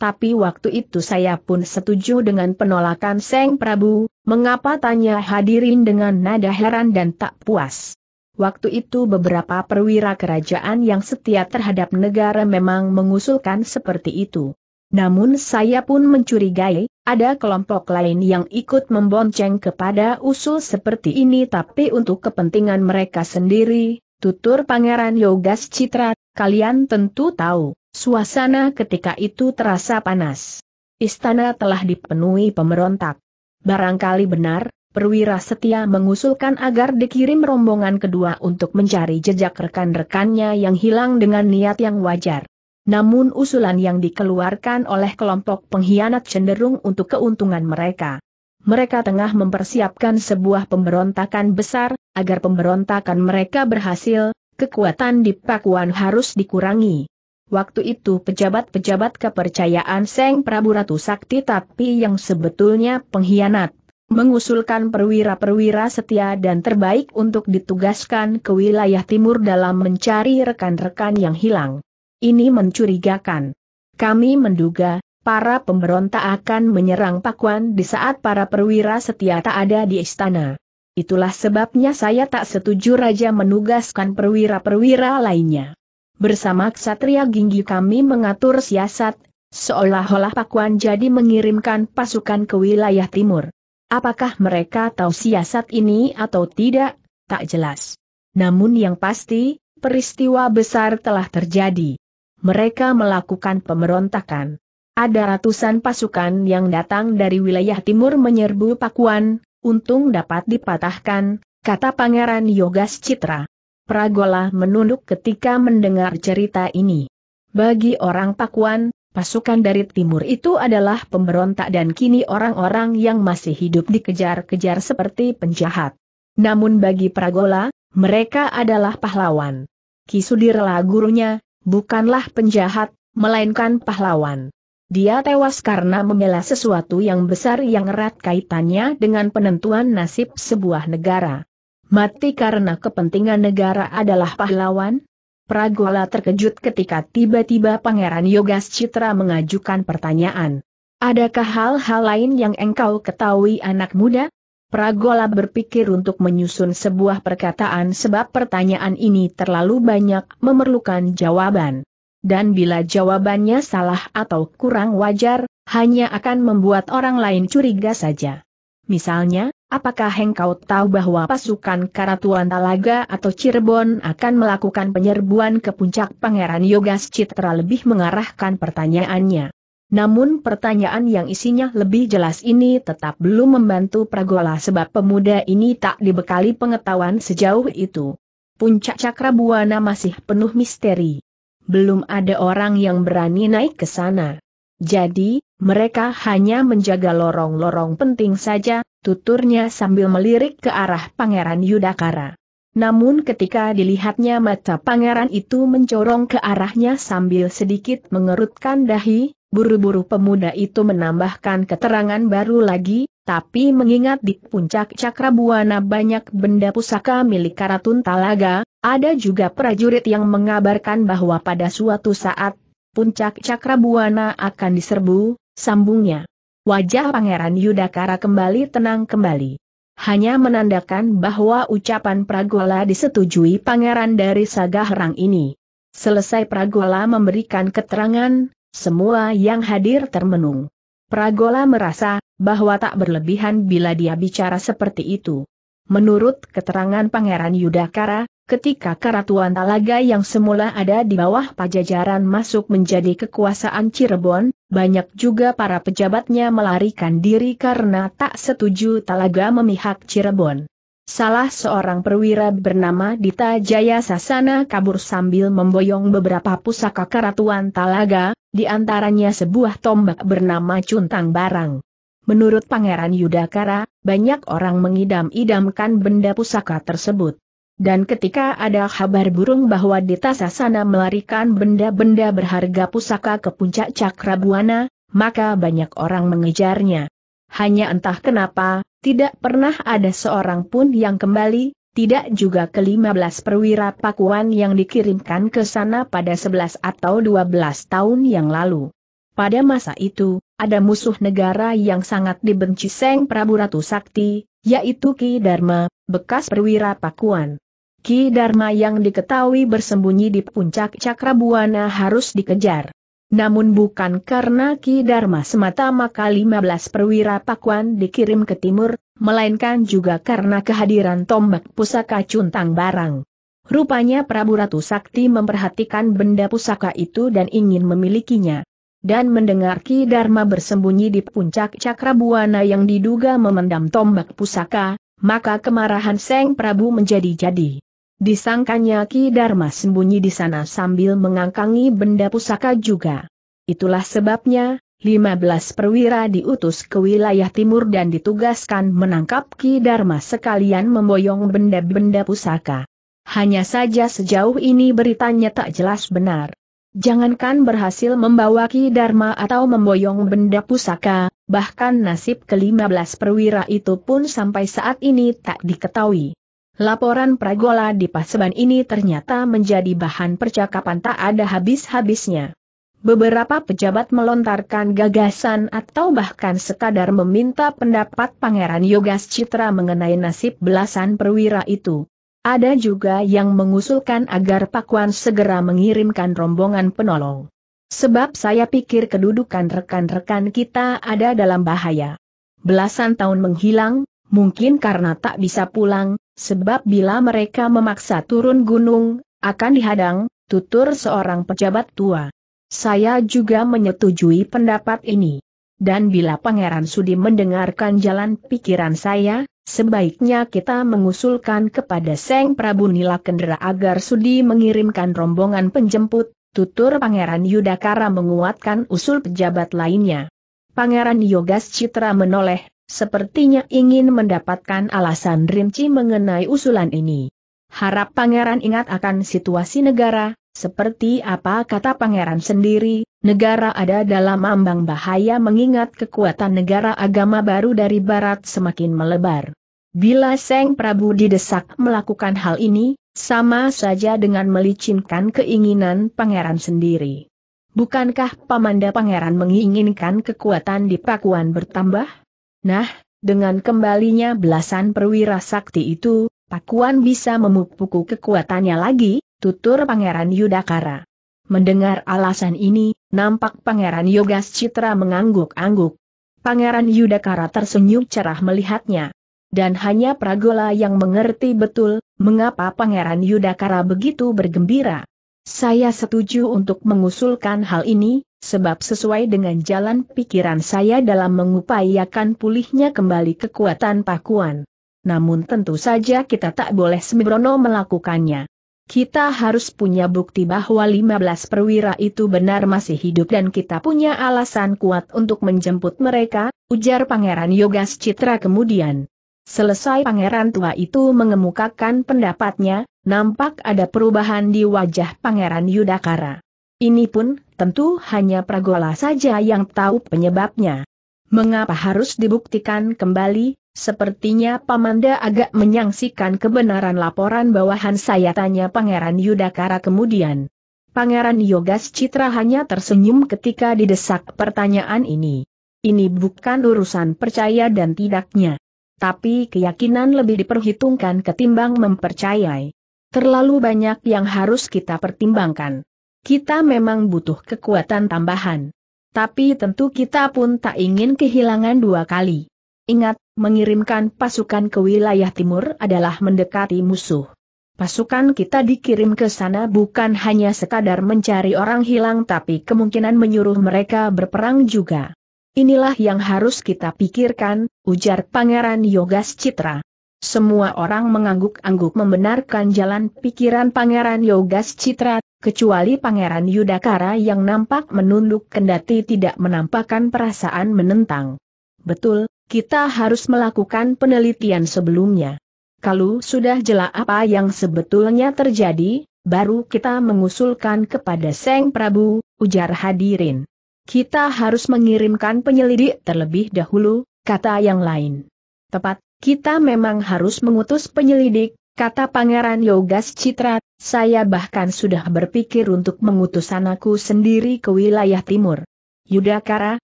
S1: Tapi waktu itu saya pun setuju dengan penolakan Seng Prabu, mengapa tanya hadirin dengan nada heran dan tak puas. Waktu itu beberapa perwira kerajaan yang setia terhadap negara memang mengusulkan seperti itu. Namun saya pun mencurigai, ada kelompok lain yang ikut membonceng kepada usul seperti ini tapi untuk kepentingan mereka sendiri, tutur Pangeran Yogas Citra, Kalian tentu tahu, suasana ketika itu terasa panas. Istana telah dipenuhi pemberontak. Barangkali benar, perwira setia mengusulkan agar dikirim rombongan kedua untuk mencari jejak rekan-rekannya yang hilang dengan niat yang wajar. Namun usulan yang dikeluarkan oleh kelompok pengkhianat cenderung untuk keuntungan mereka. Mereka tengah mempersiapkan sebuah pemberontakan besar, agar pemberontakan mereka berhasil, kekuatan di Pakuan harus dikurangi. Waktu itu pejabat-pejabat kepercayaan Seng Prabu Ratu Sakti tapi yang sebetulnya pengkhianat, mengusulkan perwira-perwira setia dan terbaik untuk ditugaskan ke wilayah timur dalam mencari rekan-rekan yang hilang. Ini mencurigakan. Kami menduga, para pemberontak akan menyerang Pakuan di saat para perwira setia tak ada di istana. Itulah sebabnya saya tak setuju Raja menugaskan perwira-perwira lainnya. Bersama Ksatria Ginggi kami mengatur siasat, seolah-olah Pakuan jadi mengirimkan pasukan ke wilayah timur. Apakah mereka tahu siasat ini atau tidak, tak jelas. Namun yang pasti, peristiwa besar telah terjadi. Mereka melakukan pemberontakan. Ada ratusan pasukan yang datang dari wilayah timur menyerbu Pakuan, untung dapat dipatahkan, kata Pangeran Yogas Citra. Pragola menunduk ketika mendengar cerita ini. Bagi orang Pakuan, pasukan dari timur itu adalah pemberontak dan kini orang-orang yang masih hidup dikejar-kejar seperti penjahat. Namun bagi Pragola, mereka adalah pahlawan. Kisudirlah gurunya, bukanlah penjahat, melainkan pahlawan. Dia tewas karena membela sesuatu yang besar yang erat kaitannya dengan penentuan nasib sebuah negara. Mati karena kepentingan negara adalah pahlawan? Pragola terkejut ketika tiba-tiba Pangeran Yogas Citra mengajukan pertanyaan. Adakah hal-hal lain yang engkau ketahui anak muda? Pragola berpikir untuk menyusun sebuah perkataan sebab pertanyaan ini terlalu banyak memerlukan jawaban dan bila jawabannya salah atau kurang wajar, hanya akan membuat orang lain curiga saja. Misalnya, apakah engkau tahu bahwa pasukan Karatuan Talaga atau Cirebon akan melakukan penyerbuan ke puncak Pangeran Yogas Citra lebih mengarahkan pertanyaannya. Namun pertanyaan yang isinya lebih jelas ini tetap belum membantu Pragola sebab pemuda ini tak dibekali pengetahuan sejauh itu. Puncak Cakrabuana masih penuh misteri belum ada orang yang berani naik ke sana. Jadi, mereka hanya menjaga lorong-lorong penting saja, tuturnya sambil melirik ke arah Pangeran Yudakara. Namun ketika dilihatnya mata pangeran itu mencorong ke arahnya sambil sedikit mengerutkan dahi, buru-buru pemuda itu menambahkan keterangan baru lagi, tapi mengingat di puncak Cakrabuana banyak benda pusaka milik Karatun Talaga, ada juga prajurit yang mengabarkan bahwa pada suatu saat, puncak Cakrabuana akan diserbu, sambungnya. Wajah Pangeran Yudakara kembali tenang kembali. Hanya menandakan bahwa ucapan Pragola disetujui pangeran dari saga herang ini. Selesai Pragola memberikan keterangan, semua yang hadir termenung. Pragola merasa bahwa tak berlebihan bila dia bicara seperti itu. Menurut keterangan Pangeran Yudhakara, ketika Karatuan Talaga yang semula ada di bawah pajajaran masuk menjadi kekuasaan Cirebon, banyak juga para pejabatnya melarikan diri karena tak setuju Talaga memihak Cirebon. Salah seorang perwira bernama Dita Jaya Sasana kabur sambil memboyong beberapa pusaka keratuan Talaga, di antaranya sebuah tombak bernama Cuntang Barang. Menurut Pangeran Yudhakara, banyak orang mengidam-idamkan benda pusaka tersebut. Dan ketika ada kabar burung bahwa Dita Sasana melarikan benda-benda berharga pusaka ke puncak Cakrabuana, maka banyak orang mengejarnya. Hanya entah kenapa, tidak pernah ada seorang pun yang kembali, tidak juga ke belas perwira pakuan yang dikirimkan ke sana pada sebelas atau dua belas tahun yang lalu. Pada masa itu, ada musuh negara yang sangat dibenci Seng Prabu Ratu Sakti, yaitu Ki Dharma, bekas perwira pakuan. Ki Dharma yang diketahui bersembunyi di puncak Cakrabuana harus dikejar. Namun bukan karena Ki Dharma semata maka 15 perwira Pakuan dikirim ke timur, melainkan juga karena kehadiran tombak pusaka cuntang barang. Rupanya Prabu Ratu Sakti memperhatikan benda pusaka itu dan ingin memilikinya. Dan mendengar Ki Dharma bersembunyi di puncak Cakrabuana yang diduga memendam tombak pusaka, maka kemarahan Seng Prabu menjadi-jadi. Disangkanya Ki Dharma sembunyi di sana sambil mengangkangi benda pusaka juga. Itulah sebabnya, 15 perwira diutus ke wilayah timur dan ditugaskan menangkap Ki Dharma sekalian memboyong benda-benda pusaka. Hanya saja sejauh ini beritanya tak jelas benar. Jangankan berhasil membawa Ki Dharma atau memboyong benda pusaka, bahkan nasib ke-15 perwira itu pun sampai saat ini tak diketahui. Laporan Pragola di Paseban ini ternyata menjadi bahan percakapan tak ada habis-habisnya. Beberapa pejabat melontarkan gagasan atau bahkan sekadar meminta pendapat Pangeran Yogas Citra mengenai nasib belasan perwira itu. Ada juga yang mengusulkan agar Pakuan segera mengirimkan rombongan penolong. Sebab saya pikir kedudukan rekan-rekan kita ada dalam bahaya. Belasan tahun menghilang, mungkin karena tak bisa pulang, sebab bila mereka memaksa turun gunung, akan dihadang, tutur seorang pejabat tua. Saya juga menyetujui pendapat ini. Dan bila Pangeran Sudi mendengarkan jalan pikiran saya, sebaiknya kita mengusulkan kepada Seng Prabu Nila Kendera agar Sudi mengirimkan rombongan penjemput, tutur Pangeran Yudakara menguatkan usul pejabat lainnya. Pangeran Yogas Citra menoleh, Sepertinya ingin mendapatkan alasan rinci mengenai usulan ini. Harap pangeran ingat akan situasi negara, seperti apa kata pangeran sendiri, negara ada dalam ambang bahaya mengingat kekuatan negara agama baru dari barat semakin melebar. Bila Seng Prabu didesak melakukan hal ini, sama saja dengan melicinkan keinginan pangeran sendiri. Bukankah pamanda pangeran menginginkan kekuatan di Pakuan bertambah? Nah, dengan kembalinya belasan perwira sakti itu, Pakuan bisa memupuk kekuatannya lagi, tutur Pangeran Yudakara. Mendengar alasan ini, nampak Pangeran Yogas Citra mengangguk-angguk. Pangeran Yudakara tersenyum cerah melihatnya. Dan hanya Pragola yang mengerti betul, mengapa Pangeran Yudakara begitu bergembira. Saya setuju untuk mengusulkan hal ini, sebab sesuai dengan jalan pikiran saya dalam mengupayakan pulihnya kembali kekuatan Pakuan. Namun tentu saja kita tak boleh sembrono melakukannya. Kita harus punya bukti bahwa 15 perwira itu benar masih hidup dan kita punya alasan kuat untuk menjemput mereka, ujar Pangeran Yogas Citra kemudian. Selesai Pangeran tua itu mengemukakan pendapatnya, nampak ada perubahan di wajah Pangeran Yudakara. Ini pun, Tentu hanya Pragola saja yang tahu penyebabnya. Mengapa harus dibuktikan kembali? Sepertinya Pamanda agak menyangsikan kebenaran laporan bawahan saya tanya Pangeran Yudakara kemudian. Pangeran Yogas Citra hanya tersenyum ketika didesak pertanyaan ini. Ini bukan urusan percaya dan tidaknya. Tapi keyakinan lebih diperhitungkan ketimbang mempercayai. Terlalu banyak yang harus kita pertimbangkan kita memang butuh kekuatan tambahan. Tapi tentu kita pun tak ingin kehilangan dua kali. Ingat, mengirimkan pasukan ke wilayah timur adalah mendekati musuh. Pasukan kita dikirim ke sana bukan hanya sekadar mencari orang hilang tapi kemungkinan menyuruh mereka berperang juga. Inilah yang harus kita pikirkan, ujar Pangeran Yogas Citra. Semua orang mengangguk-angguk membenarkan jalan pikiran Pangeran Yogas Citra, kecuali Pangeran Yudakara yang nampak menunduk kendati tidak menampakkan perasaan menentang. Betul, kita harus melakukan penelitian sebelumnya. Kalau sudah jelas apa yang sebetulnya terjadi, baru kita mengusulkan kepada Seng Prabu, ujar hadirin. Kita harus mengirimkan penyelidik terlebih dahulu, kata yang lain. Tepat, kita memang harus mengutus penyelidik, Kata Pangeran Yogas Citra, saya bahkan sudah berpikir untuk mengutus anakku sendiri ke wilayah timur. Yudhakara,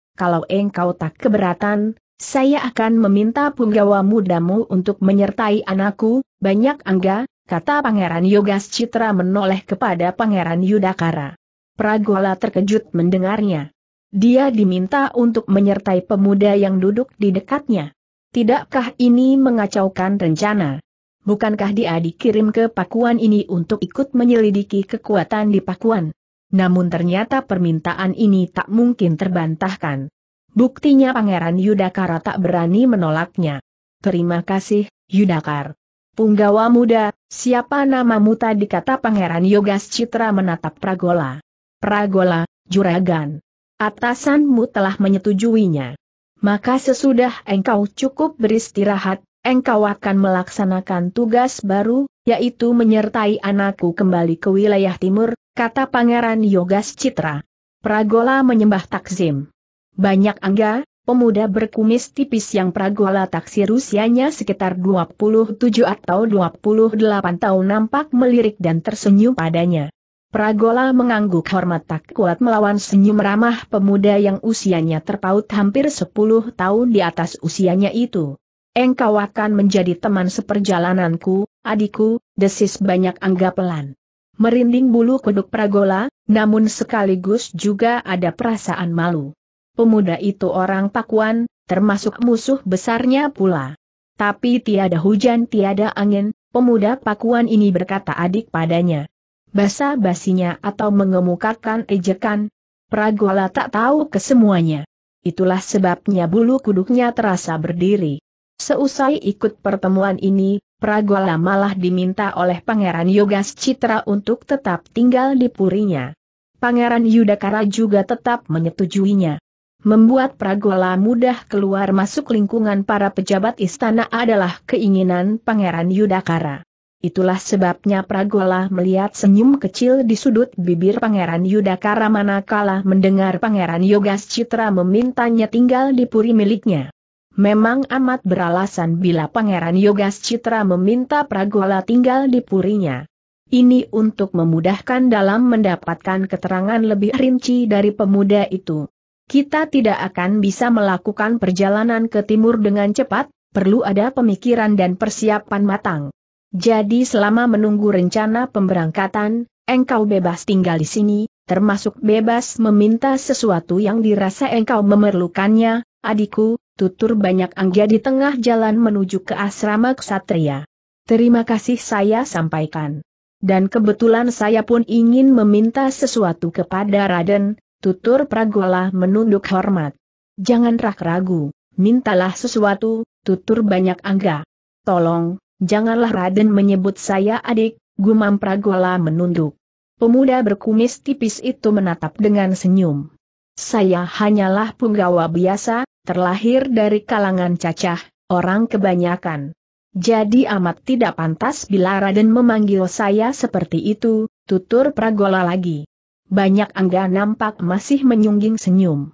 S1: kalau engkau tak keberatan, saya akan meminta punggawa mudamu untuk menyertai anakku, banyak angga, kata Pangeran Yogas Citra menoleh kepada Pangeran Yudhakara. Pragola terkejut mendengarnya. Dia diminta untuk menyertai pemuda yang duduk di dekatnya. Tidakkah ini mengacaukan rencana? bukankah dia dikirim ke Pakuan ini untuk ikut menyelidiki kekuatan di Pakuan? Namun ternyata permintaan ini tak mungkin terbantahkan. Buktinya Pangeran Yudakara tak berani menolaknya. Terima kasih, Yudakar. Punggawa muda, siapa namamu tadi kata Pangeran Yogas Citra menatap Pragola. Pragola, juragan. Atasanmu telah menyetujuinya. Maka sesudah engkau cukup beristirahat, engkau akan melaksanakan tugas baru, yaitu menyertai anakku kembali ke wilayah timur, kata Pangeran Yogas Citra. Pragola menyembah takzim. Banyak angga, pemuda berkumis tipis yang Pragola taksir usianya sekitar 27 atau 28 tahun nampak melirik dan tersenyum padanya. Pragola mengangguk hormat tak kuat melawan senyum ramah pemuda yang usianya terpaut hampir 10 tahun di atas usianya itu engkau akan menjadi teman seperjalananku, adikku, desis banyak anggap pelan. Merinding bulu kuduk Pragola, namun sekaligus juga ada perasaan malu. Pemuda itu orang Pakuan, termasuk musuh besarnya pula. Tapi tiada hujan tiada angin, pemuda Pakuan ini berkata adik padanya. Basa-basinya atau mengemukakan ejekan, Pragola tak tahu kesemuanya. Itulah sebabnya bulu kuduknya terasa berdiri. Seusai ikut pertemuan ini, Pragola malah diminta oleh Pangeran Yogas Citra untuk tetap tinggal di purinya. Pangeran Yudakara juga tetap menyetujuinya. Membuat Pragola mudah keluar masuk lingkungan para pejabat istana adalah keinginan Pangeran Yudakara. Itulah sebabnya Pragola melihat senyum kecil di sudut bibir Pangeran Yudakara manakala mendengar Pangeran Yogas Citra memintanya tinggal di puri miliknya. Memang amat beralasan bila Pangeran Yogas Citra meminta Pragola tinggal di purinya. Ini untuk memudahkan dalam mendapatkan keterangan lebih rinci dari pemuda itu. Kita tidak akan bisa melakukan perjalanan ke timur dengan cepat, perlu ada pemikiran dan persiapan matang. Jadi selama menunggu rencana pemberangkatan, engkau bebas tinggal di sini, termasuk bebas meminta sesuatu yang dirasa engkau memerlukannya, Adikku, tutur banyak angga di tengah jalan menuju ke asrama ksatria. Terima kasih saya sampaikan. Dan kebetulan saya pun ingin meminta sesuatu kepada Raden, tutur Pragola menunduk hormat. Jangan ragu, mintalah sesuatu, tutur banyak angga. Tolong, janganlah Raden menyebut saya adik, gumam Pragola menunduk. Pemuda berkumis tipis itu menatap dengan senyum. Saya hanyalah punggawa biasa, terlahir dari kalangan cacah, orang kebanyakan. Jadi amat tidak pantas bila Raden memanggil saya seperti itu, tutur Pragola lagi. Banyak Angga nampak masih menyungging senyum.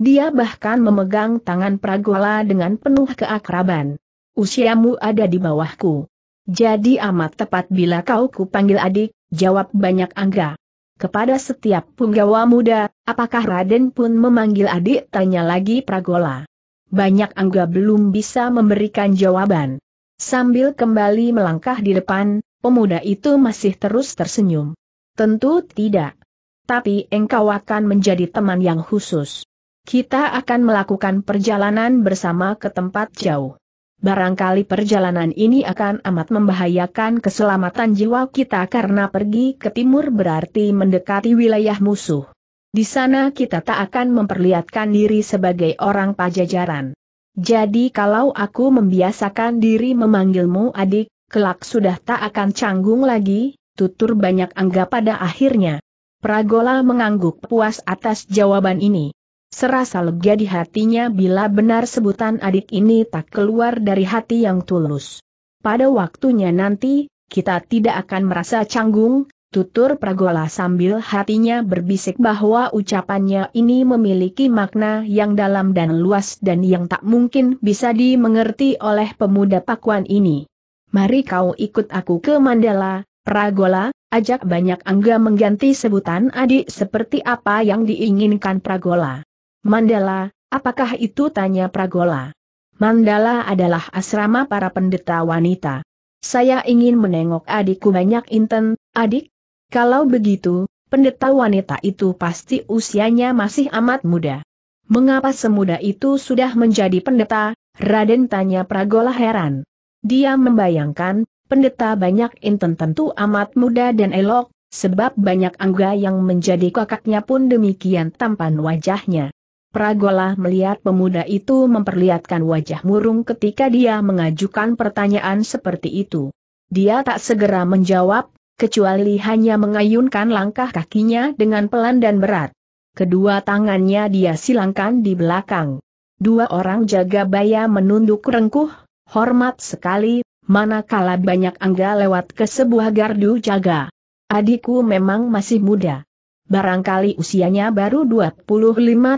S1: Dia bahkan memegang tangan Pragola dengan penuh keakraban. Usiamu ada di bawahku. Jadi amat tepat bila kau kupanggil adik, jawab banyak Angga kepada setiap punggawa muda, apakah Raden pun memanggil adik tanya lagi Pragola. Banyak Angga belum bisa memberikan jawaban. Sambil kembali melangkah di depan, pemuda itu masih terus tersenyum. Tentu tidak. Tapi engkau akan menjadi teman yang khusus. Kita akan melakukan perjalanan bersama ke tempat jauh barangkali perjalanan ini akan amat membahayakan keselamatan jiwa kita karena pergi ke timur berarti mendekati wilayah musuh. Di sana kita tak akan memperlihatkan diri sebagai orang pajajaran. Jadi kalau aku membiasakan diri memanggilmu adik, kelak sudah tak akan canggung lagi, tutur banyak angga pada akhirnya. Pragola mengangguk puas atas jawaban ini. Serasa lega di hatinya bila benar sebutan adik ini tak keluar dari hati yang tulus. Pada waktunya nanti, kita tidak akan merasa canggung, tutur Pragola sambil hatinya berbisik bahwa ucapannya ini memiliki makna yang dalam dan luas dan yang tak mungkin bisa dimengerti oleh pemuda pakuan ini. Mari kau ikut aku ke Mandala, Pragola, ajak banyak angga mengganti sebutan adik seperti apa yang diinginkan Pragola. Mandala, apakah itu tanya Pragola? Mandala adalah asrama para pendeta wanita. Saya ingin menengok adikku banyak inten, adik. Kalau begitu, pendeta wanita itu pasti usianya masih amat muda. Mengapa semuda itu sudah menjadi pendeta? Raden tanya Pragola heran. Dia membayangkan, pendeta banyak inten tentu amat muda dan elok, sebab banyak angga yang menjadi kakaknya pun demikian tampan wajahnya. Pragola melihat pemuda itu memperlihatkan wajah murung ketika dia mengajukan pertanyaan seperti itu. Dia tak segera menjawab, kecuali hanya mengayunkan langkah kakinya dengan pelan dan berat. Kedua tangannya dia silangkan di belakang. Dua orang jaga baya menunduk rengkuh, hormat sekali, manakala banyak angga lewat ke sebuah gardu jaga. Adikku memang masih muda barangkali usianya baru 25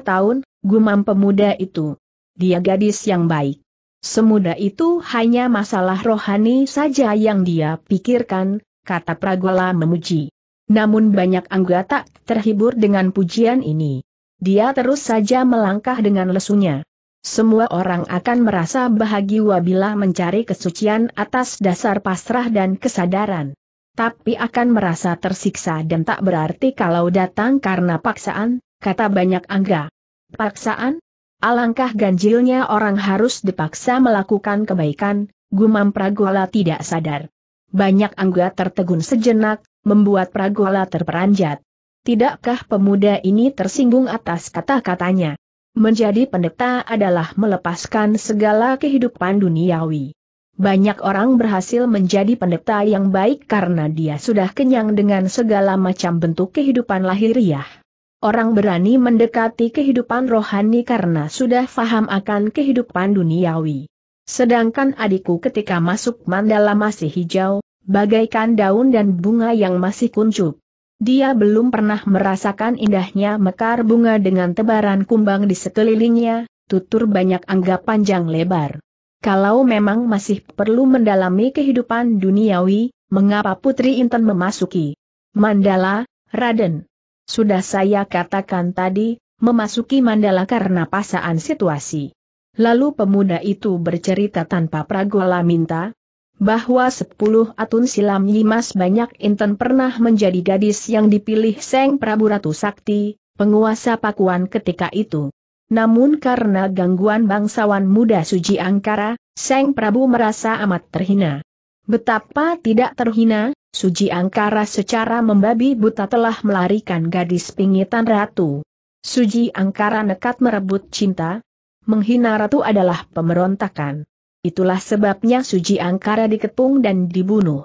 S1: tahun, gumam pemuda itu. Dia gadis yang baik. Semuda itu hanya masalah rohani saja yang dia pikirkan, kata Pragola memuji. Namun banyak anggota terhibur dengan pujian ini. Dia terus saja melangkah dengan lesunya. Semua orang akan merasa bahagia bila mencari kesucian atas dasar pasrah dan kesadaran tapi akan merasa tersiksa dan tak berarti kalau datang karena paksaan, kata banyak angga. Paksaan? Alangkah ganjilnya orang harus dipaksa melakukan kebaikan, gumam Pragola tidak sadar. Banyak angga tertegun sejenak, membuat Pragola terperanjat. Tidakkah pemuda ini tersinggung atas kata-katanya? Menjadi pendeta adalah melepaskan segala kehidupan duniawi. Banyak orang berhasil menjadi pendeta yang baik karena dia sudah kenyang dengan segala macam bentuk kehidupan lahiriah. Orang berani mendekati kehidupan rohani karena sudah faham akan kehidupan duniawi. Sedangkan adikku ketika masuk mandala masih hijau, bagaikan daun dan bunga yang masih kuncup. Dia belum pernah merasakan indahnya mekar bunga dengan tebaran kumbang di sekelilingnya, tutur banyak anggap panjang lebar. Kalau memang masih perlu mendalami kehidupan duniawi, mengapa Putri Intan memasuki Mandala, Raden? Sudah saya katakan tadi, memasuki Mandala karena pasaan situasi. Lalu pemuda itu bercerita tanpa pragola minta, bahwa sepuluh atun silam Yimas banyak Intan pernah menjadi gadis yang dipilih Seng Prabu Ratu Sakti, penguasa Pakuan ketika itu. Namun karena gangguan bangsawan muda suji angkara, Seng Prabu merasa amat terhina. Betapa tidak terhina, Suji Angkara secara membabi buta telah melarikan gadis pingitan ratu. Suji Angkara nekat merebut cinta, menghina ratu adalah pemberontakan. Itulah sebabnya Suji Angkara dikepung dan dibunuh.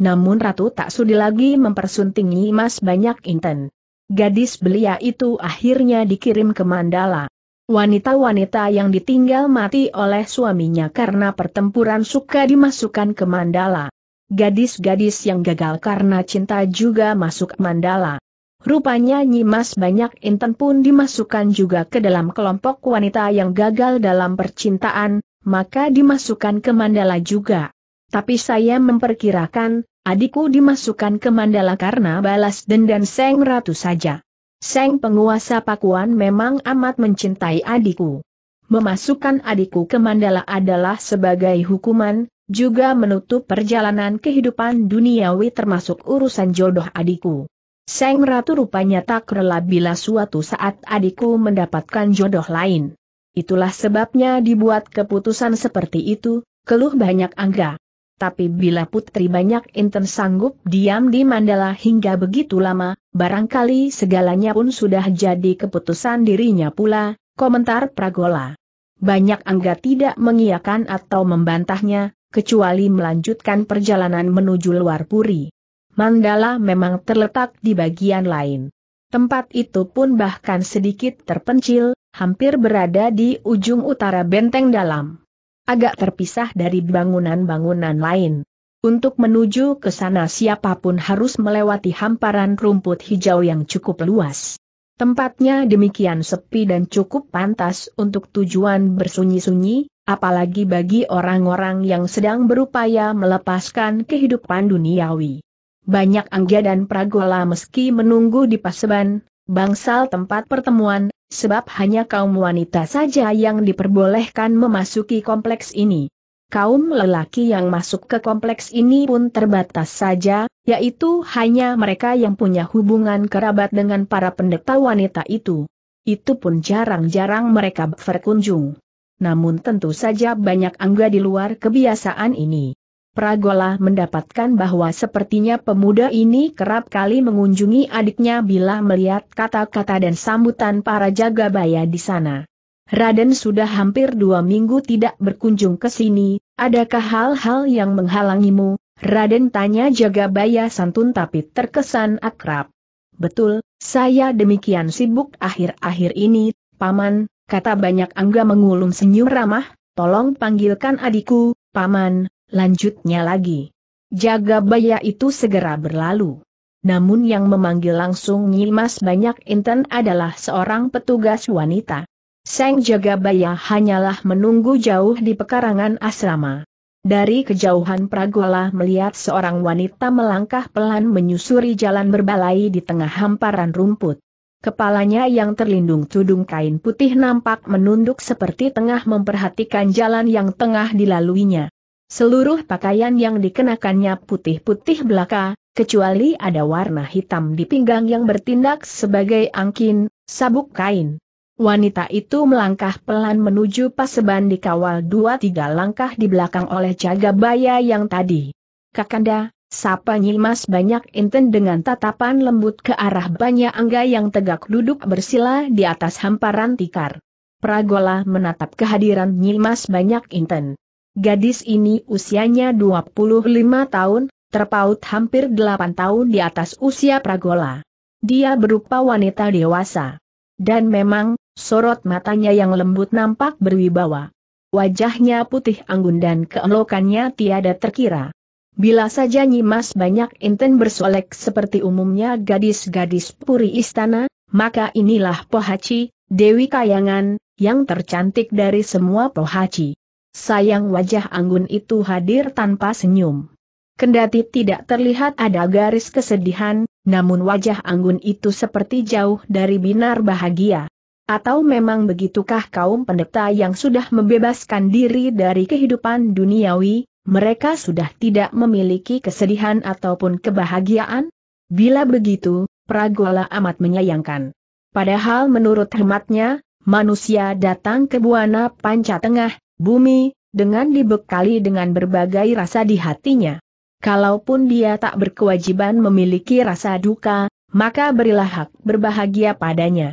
S1: Namun ratu tak sudi lagi mempersuntingi emas banyak inten. Gadis belia itu akhirnya dikirim ke Mandala. Wanita-wanita yang ditinggal mati oleh suaminya karena pertempuran suka dimasukkan ke mandala. Gadis-gadis yang gagal karena cinta juga masuk mandala. Rupanya Nyimas banyak inten pun dimasukkan juga ke dalam kelompok wanita yang gagal dalam percintaan, maka dimasukkan ke mandala juga. Tapi saya memperkirakan, adikku dimasukkan ke mandala karena balas dendam Seng Ratu saja. Seng penguasa Pakuan memang amat mencintai adikku. Memasukkan adikku ke Mandala adalah sebagai hukuman, juga menutup perjalanan kehidupan duniawi termasuk urusan jodoh adikku. Seng Ratu rupanya tak rela bila suatu saat adikku mendapatkan jodoh lain. Itulah sebabnya dibuat keputusan seperti itu, keluh banyak angga. Tapi bila putri banyak inten sanggup diam di Mandala hingga begitu lama, barangkali segalanya pun sudah jadi keputusan dirinya pula, komentar Pragola. Banyak angga tidak mengiyakan atau membantahnya, kecuali melanjutkan perjalanan menuju luar puri. Mandala memang terletak di bagian lain. Tempat itu pun bahkan sedikit terpencil, hampir berada di ujung utara benteng dalam. Agak terpisah dari bangunan-bangunan lain. Untuk menuju ke sana siapapun harus melewati hamparan rumput hijau yang cukup luas. Tempatnya demikian sepi dan cukup pantas untuk tujuan bersunyi-sunyi, apalagi bagi orang-orang yang sedang berupaya melepaskan kehidupan duniawi. Banyak angga dan pragola meski menunggu di paseban, bangsal tempat pertemuan, sebab hanya kaum wanita saja yang diperbolehkan memasuki kompleks ini kaum lelaki yang masuk ke kompleks ini pun terbatas saja, yaitu hanya mereka yang punya hubungan kerabat dengan para pendeta wanita itu. Itu pun jarang-jarang mereka berkunjung. Namun tentu saja banyak angga di luar kebiasaan ini. Pragola mendapatkan bahwa sepertinya pemuda ini kerap kali mengunjungi adiknya bila melihat kata-kata dan sambutan para jaga baya di sana. Raden sudah hampir dua minggu tidak berkunjung ke sini, adakah hal-hal yang menghalangimu? Raden tanya jaga baya santun tapi terkesan akrab. Betul, saya demikian sibuk akhir-akhir ini, Paman, kata banyak Angga mengulum senyum ramah, tolong panggilkan adikku, Paman, lanjutnya lagi. Jaga baya itu segera berlalu. Namun yang memanggil langsung Nyimas Banyak Inten adalah seorang petugas wanita. Seng Jagabaya hanyalah menunggu jauh di pekarangan asrama. Dari kejauhan Pragola melihat seorang wanita melangkah pelan menyusuri jalan berbalai di tengah hamparan rumput. Kepalanya yang terlindung tudung kain putih nampak menunduk seperti tengah memperhatikan jalan yang tengah dilaluinya. Seluruh pakaian yang dikenakannya putih-putih belaka, kecuali ada warna hitam di pinggang yang bertindak sebagai angkin, sabuk kain. Wanita itu melangkah pelan menuju paseban dikawal dua tiga langkah di belakang oleh jaga baya yang tadi. Kakanda, sapa Nyimas banyak inten dengan tatapan lembut ke arah banyak angga yang tegak duduk bersila di atas hamparan tikar. Pragola menatap kehadiran Nyimas banyak inten. Gadis ini usianya 25 tahun, terpaut hampir 8 tahun di atas usia Pragola. Dia berupa wanita dewasa. Dan memang, Sorot matanya yang lembut nampak berwibawa. Wajahnya putih anggun dan keelokannya tiada terkira. Bila saja Nyimas banyak inten bersolek seperti umumnya gadis-gadis puri istana, maka inilah Pohaci, Dewi Kayangan, yang tercantik dari semua Pohaci. Sayang wajah anggun itu hadir tanpa senyum. Kendati tidak terlihat ada garis kesedihan, namun wajah anggun itu seperti jauh dari binar bahagia. Atau memang begitukah kaum pendeta yang sudah membebaskan diri dari kehidupan duniawi, mereka sudah tidak memiliki kesedihan ataupun kebahagiaan? Bila begitu, Pragola amat menyayangkan. Padahal menurut hematnya, manusia datang ke buana panca tengah, bumi, dengan dibekali dengan berbagai rasa di hatinya. Kalaupun dia tak berkewajiban memiliki rasa duka, maka berilah hak berbahagia padanya.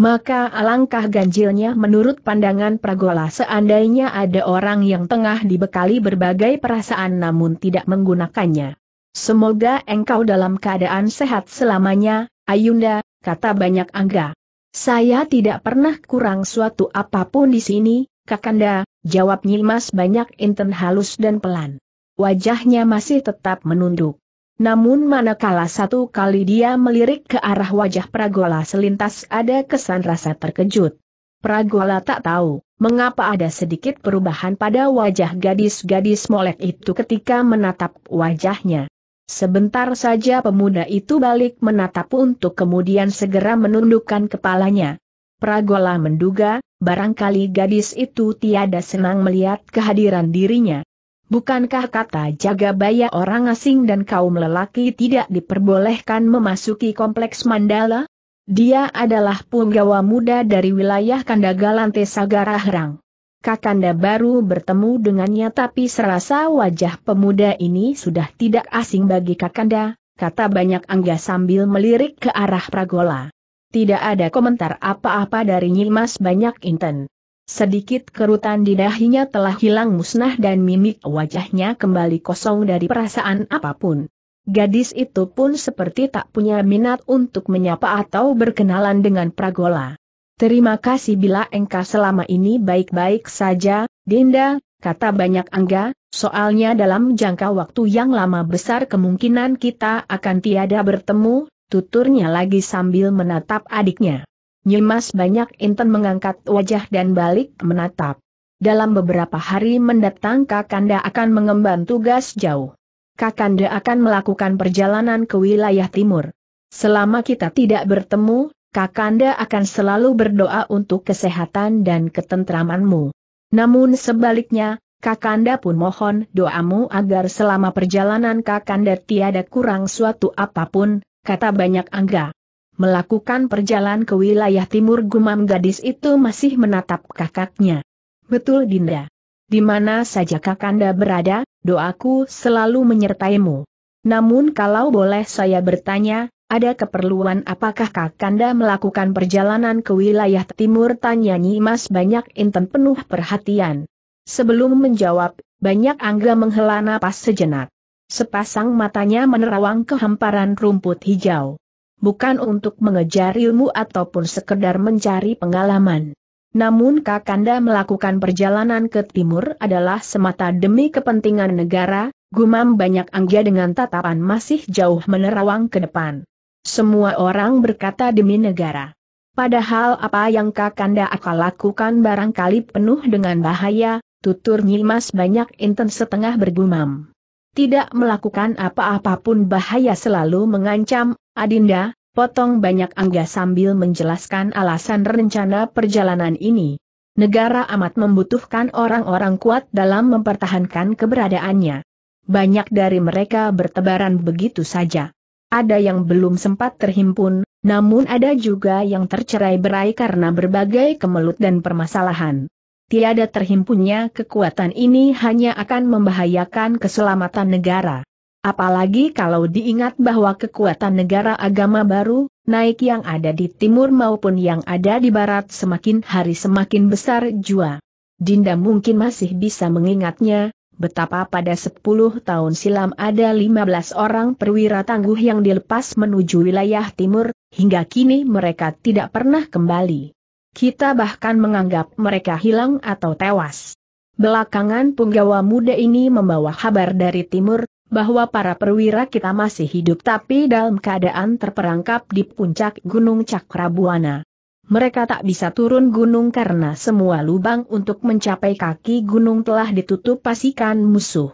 S1: Maka alangkah ganjilnya menurut pandangan Pragola seandainya ada orang yang tengah dibekali berbagai perasaan namun tidak menggunakannya. Semoga engkau dalam keadaan sehat selamanya, Ayunda, kata banyak angga. Saya tidak pernah kurang suatu apapun di sini, Kakanda, jawab Nyimas banyak inten halus dan pelan. Wajahnya masih tetap menunduk. Namun manakala satu kali dia melirik ke arah wajah Pragola selintas ada kesan rasa terkejut. Pragola tak tahu, mengapa ada sedikit perubahan pada wajah gadis-gadis molek itu ketika menatap wajahnya. Sebentar saja pemuda itu balik menatap untuk kemudian segera menundukkan kepalanya. Pragola menduga, barangkali gadis itu tiada senang melihat kehadiran dirinya. Bukankah kata jaga baya orang asing dan kaum lelaki tidak diperbolehkan memasuki kompleks mandala? Dia adalah punggawa muda dari wilayah Kandagalan Herang. Kakanda baru bertemu dengannya tapi serasa wajah pemuda ini sudah tidak asing bagi Kakanda, kata banyak angga sambil melirik ke arah Pragola. Tidak ada komentar apa-apa dari Nyimas Banyak Inten. Sedikit kerutan di dahinya telah hilang musnah dan mimik wajahnya kembali kosong dari perasaan apapun. Gadis itu pun seperti tak punya minat untuk menyapa atau berkenalan dengan Pragola. Terima kasih bila engkau selama ini baik-baik saja, Dinda, kata banyak Angga, soalnya dalam jangka waktu yang lama besar kemungkinan kita akan tiada bertemu, tuturnya lagi sambil menatap adiknya. Nyimas banyak inten mengangkat wajah dan balik menatap. Dalam beberapa hari mendatang Kakanda akan mengemban tugas jauh. Kakanda akan melakukan perjalanan ke wilayah timur. Selama kita tidak bertemu, Kakanda akan selalu berdoa untuk kesehatan dan ketentramanmu. Namun sebaliknya, Kakanda pun mohon doamu agar selama perjalanan Kakanda tiada kurang suatu apapun, kata banyak angga melakukan perjalanan ke wilayah timur gumam gadis itu masih menatap kakaknya. Betul Dinda. Di mana saja kakanda berada, doaku selalu menyertaimu. Namun kalau boleh saya bertanya, ada keperluan apakah kakanda melakukan perjalanan ke wilayah timur tanya Nyimas banyak inten penuh perhatian. Sebelum menjawab, banyak angga menghela napas sejenak. Sepasang matanya menerawang kehamparan rumput hijau bukan untuk mengejar ilmu ataupun sekedar mencari pengalaman. Namun Kakanda melakukan perjalanan ke timur adalah semata demi kepentingan negara, gumam banyak anggia dengan tatapan masih jauh menerawang ke depan. Semua orang berkata demi negara. Padahal apa yang Kakanda akan lakukan barangkali penuh dengan bahaya, tutur Nyimas banyak inten setengah bergumam tidak melakukan apa-apa pun bahaya selalu mengancam, Adinda, potong banyak angga sambil menjelaskan alasan rencana perjalanan ini. Negara amat membutuhkan orang-orang kuat dalam mempertahankan keberadaannya. Banyak dari mereka bertebaran begitu saja. Ada yang belum sempat terhimpun, namun ada juga yang tercerai berai karena berbagai kemelut dan permasalahan tiada terhimpunnya kekuatan ini hanya akan membahayakan keselamatan negara. Apalagi kalau diingat bahwa kekuatan negara agama baru, naik yang ada di timur maupun yang ada di barat semakin hari semakin besar jua. Dinda mungkin masih bisa mengingatnya, betapa pada 10 tahun silam ada 15 orang perwira tangguh yang dilepas menuju wilayah timur, hingga kini mereka tidak pernah kembali. Kita bahkan menganggap mereka hilang atau tewas. Belakangan punggawa muda ini membawa kabar dari timur, bahwa para perwira kita masih hidup tapi dalam keadaan terperangkap di puncak Gunung Cakrabuana. Mereka tak bisa turun gunung karena semua lubang untuk mencapai kaki gunung telah ditutup pasikan musuh.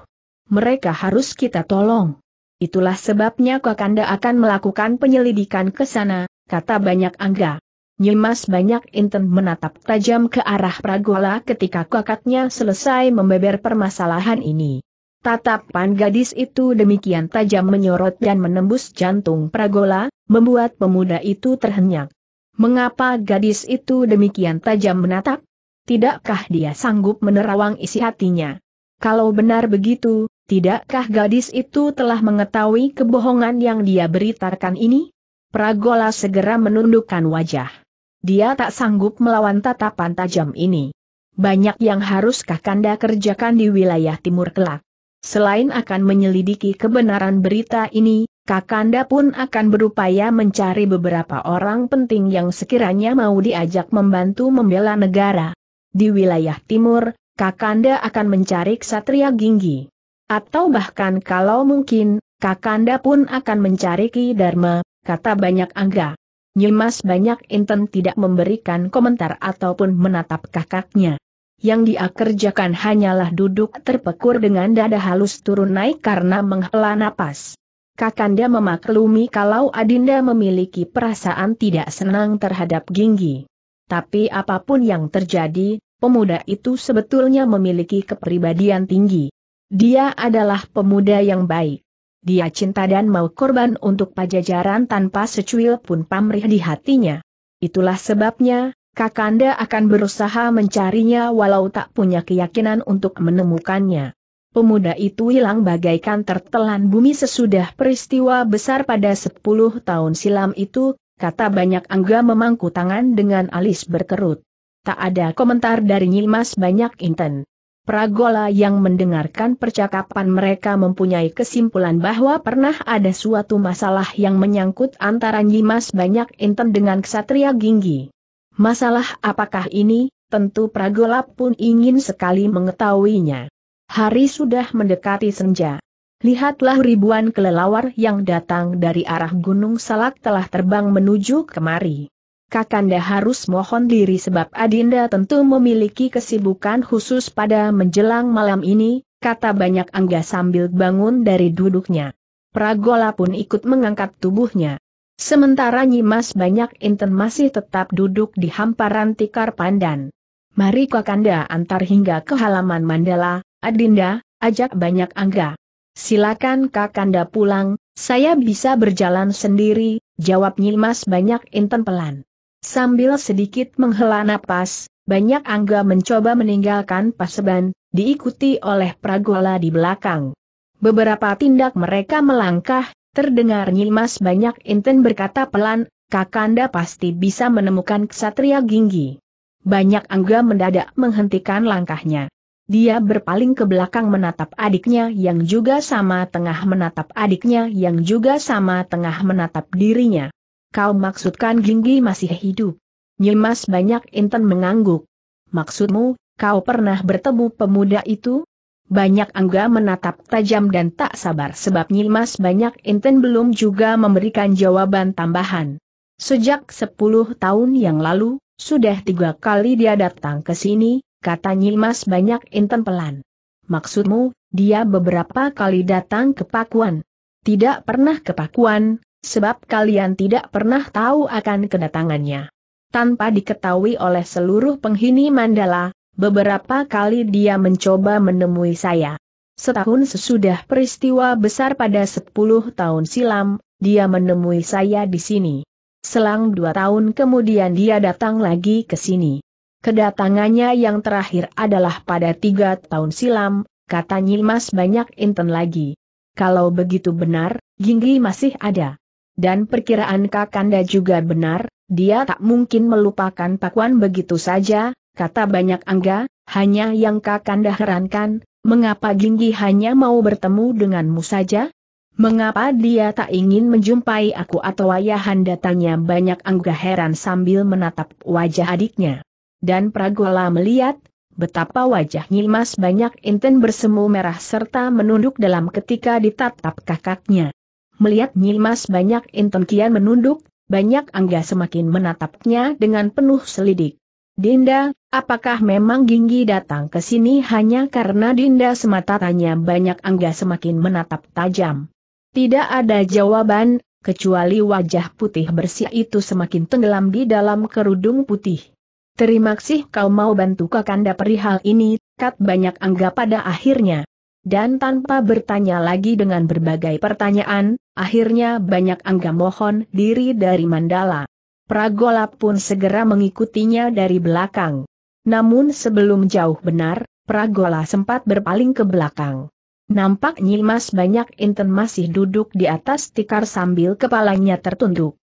S1: Mereka harus kita tolong. Itulah sebabnya Kakanda akan melakukan penyelidikan ke sana, kata banyak Angga. Nyimas banyak inten menatap tajam ke arah Pragola ketika kakaknya selesai membeber permasalahan ini. Tatapan gadis itu demikian tajam menyorot dan menembus jantung Pragola, membuat pemuda itu terhenyak. Mengapa gadis itu demikian tajam menatap? Tidakkah dia sanggup menerawang isi hatinya? Kalau benar begitu, tidakkah gadis itu telah mengetahui kebohongan yang dia beritakan ini? Pragola segera menundukkan wajah. Dia tak sanggup melawan tatapan tajam ini. Banyak yang harus Kakanda kerjakan di wilayah timur kelak. Selain akan menyelidiki kebenaran berita ini, Kakanda pun akan berupaya mencari beberapa orang penting yang sekiranya mau diajak membantu membela negara. Di wilayah timur, Kakanda akan mencari Ksatria Ginggi. Atau bahkan kalau mungkin, Kakanda pun akan mencari Ki Dharma, kata banyak angga. Nyimas banyak inten tidak memberikan komentar ataupun menatap kakaknya. Yang dia kerjakan hanyalah duduk terpekur dengan dada halus turun naik karena menghela napas. Kakanda memaklumi kalau Adinda memiliki perasaan tidak senang terhadap Ginggi. Tapi apapun yang terjadi, pemuda itu sebetulnya memiliki kepribadian tinggi. Dia adalah pemuda yang baik dia cinta dan mau korban untuk pajajaran tanpa secuil pun pamrih di hatinya. Itulah sebabnya, Kakanda akan berusaha mencarinya walau tak punya keyakinan untuk menemukannya. Pemuda itu hilang bagaikan tertelan bumi sesudah peristiwa besar pada 10 tahun silam itu, kata banyak Angga memangku tangan dengan alis berkerut. Tak ada komentar dari Nyimas banyak Inten. Pragola yang mendengarkan percakapan mereka mempunyai kesimpulan bahwa pernah ada suatu masalah yang menyangkut antara Nyimas Banyak Inten dengan Ksatria Ginggi. Masalah apakah ini, tentu Pragola pun ingin sekali mengetahuinya. Hari sudah mendekati senja. Lihatlah ribuan kelelawar yang datang dari arah Gunung Salak telah terbang menuju kemari. Kakanda harus mohon diri sebab Adinda tentu memiliki kesibukan khusus pada menjelang malam ini, kata banyak angga sambil bangun dari duduknya. Pragola pun ikut mengangkat tubuhnya. Sementara Nyimas banyak inten masih tetap duduk di hamparan tikar pandan. Mari Kakanda antar hingga ke halaman Mandala, Adinda, ajak banyak angga. Silakan Kakanda pulang, saya bisa berjalan sendiri, jawab Nyimas banyak inten pelan. Sambil sedikit menghela napas, banyak Angga mencoba meninggalkan Paseban, diikuti oleh Pragola di belakang. Beberapa tindak mereka melangkah, terdengar nyimas banyak inten berkata pelan, Kakanda pasti bisa menemukan ksatria Ginggi. Banyak Angga mendadak menghentikan langkahnya. Dia berpaling ke belakang menatap adiknya yang juga sama tengah menatap adiknya yang juga sama tengah menatap dirinya. Kau maksudkan Jinggi masih hidup? Nyimas banyak inten mengangguk. Maksudmu, kau pernah bertemu pemuda itu? Banyak Angga menatap tajam dan tak sabar sebab Nyimas banyak inten belum juga memberikan jawaban tambahan. Sejak 10 tahun yang lalu, sudah tiga kali dia datang ke sini, kata Nyimas banyak inten pelan. Maksudmu, dia beberapa kali datang ke Pakuan? Tidak pernah ke Pakuan, sebab kalian tidak pernah tahu akan kedatangannya. Tanpa diketahui oleh seluruh penghuni Mandala, beberapa kali dia mencoba menemui saya. Setahun sesudah peristiwa besar pada 10 tahun silam, dia menemui saya di sini. Selang dua tahun kemudian dia datang lagi ke sini. Kedatangannya yang terakhir adalah pada tiga tahun silam, kata Nyimas banyak inten lagi. Kalau begitu benar, Ginggi masih ada dan perkiraan Kakanda juga benar, dia tak mungkin melupakan Pakuan begitu saja, kata banyak Angga, hanya yang Kakanda herankan, mengapa Ginggi hanya mau bertemu denganmu saja? Mengapa dia tak ingin menjumpai aku atau ayahanda tanya banyak Angga heran sambil menatap wajah adiknya. Dan Pragola melihat, betapa wajah Nyimas banyak Inten bersemu merah serta menunduk dalam ketika ditatap kakaknya. Melihat Nyimas banyak Inten kian menunduk, banyak Angga semakin menatapnya dengan penuh selidik. Dinda, apakah memang Ginggi datang ke sini hanya karena Dinda semata tanya banyak Angga semakin menatap tajam. Tidak ada jawaban, kecuali wajah putih bersih itu semakin tenggelam di dalam kerudung putih. Terima kasih kau mau bantu kakanda perihal ini, kat banyak Angga pada akhirnya dan tanpa bertanya lagi dengan berbagai pertanyaan, akhirnya banyak angga mohon diri dari Mandala. Pragola pun segera mengikutinya dari belakang. Namun sebelum jauh benar, Pragola sempat berpaling ke belakang. Nampak Nyimas banyak inten masih duduk di atas tikar sambil kepalanya tertunduk.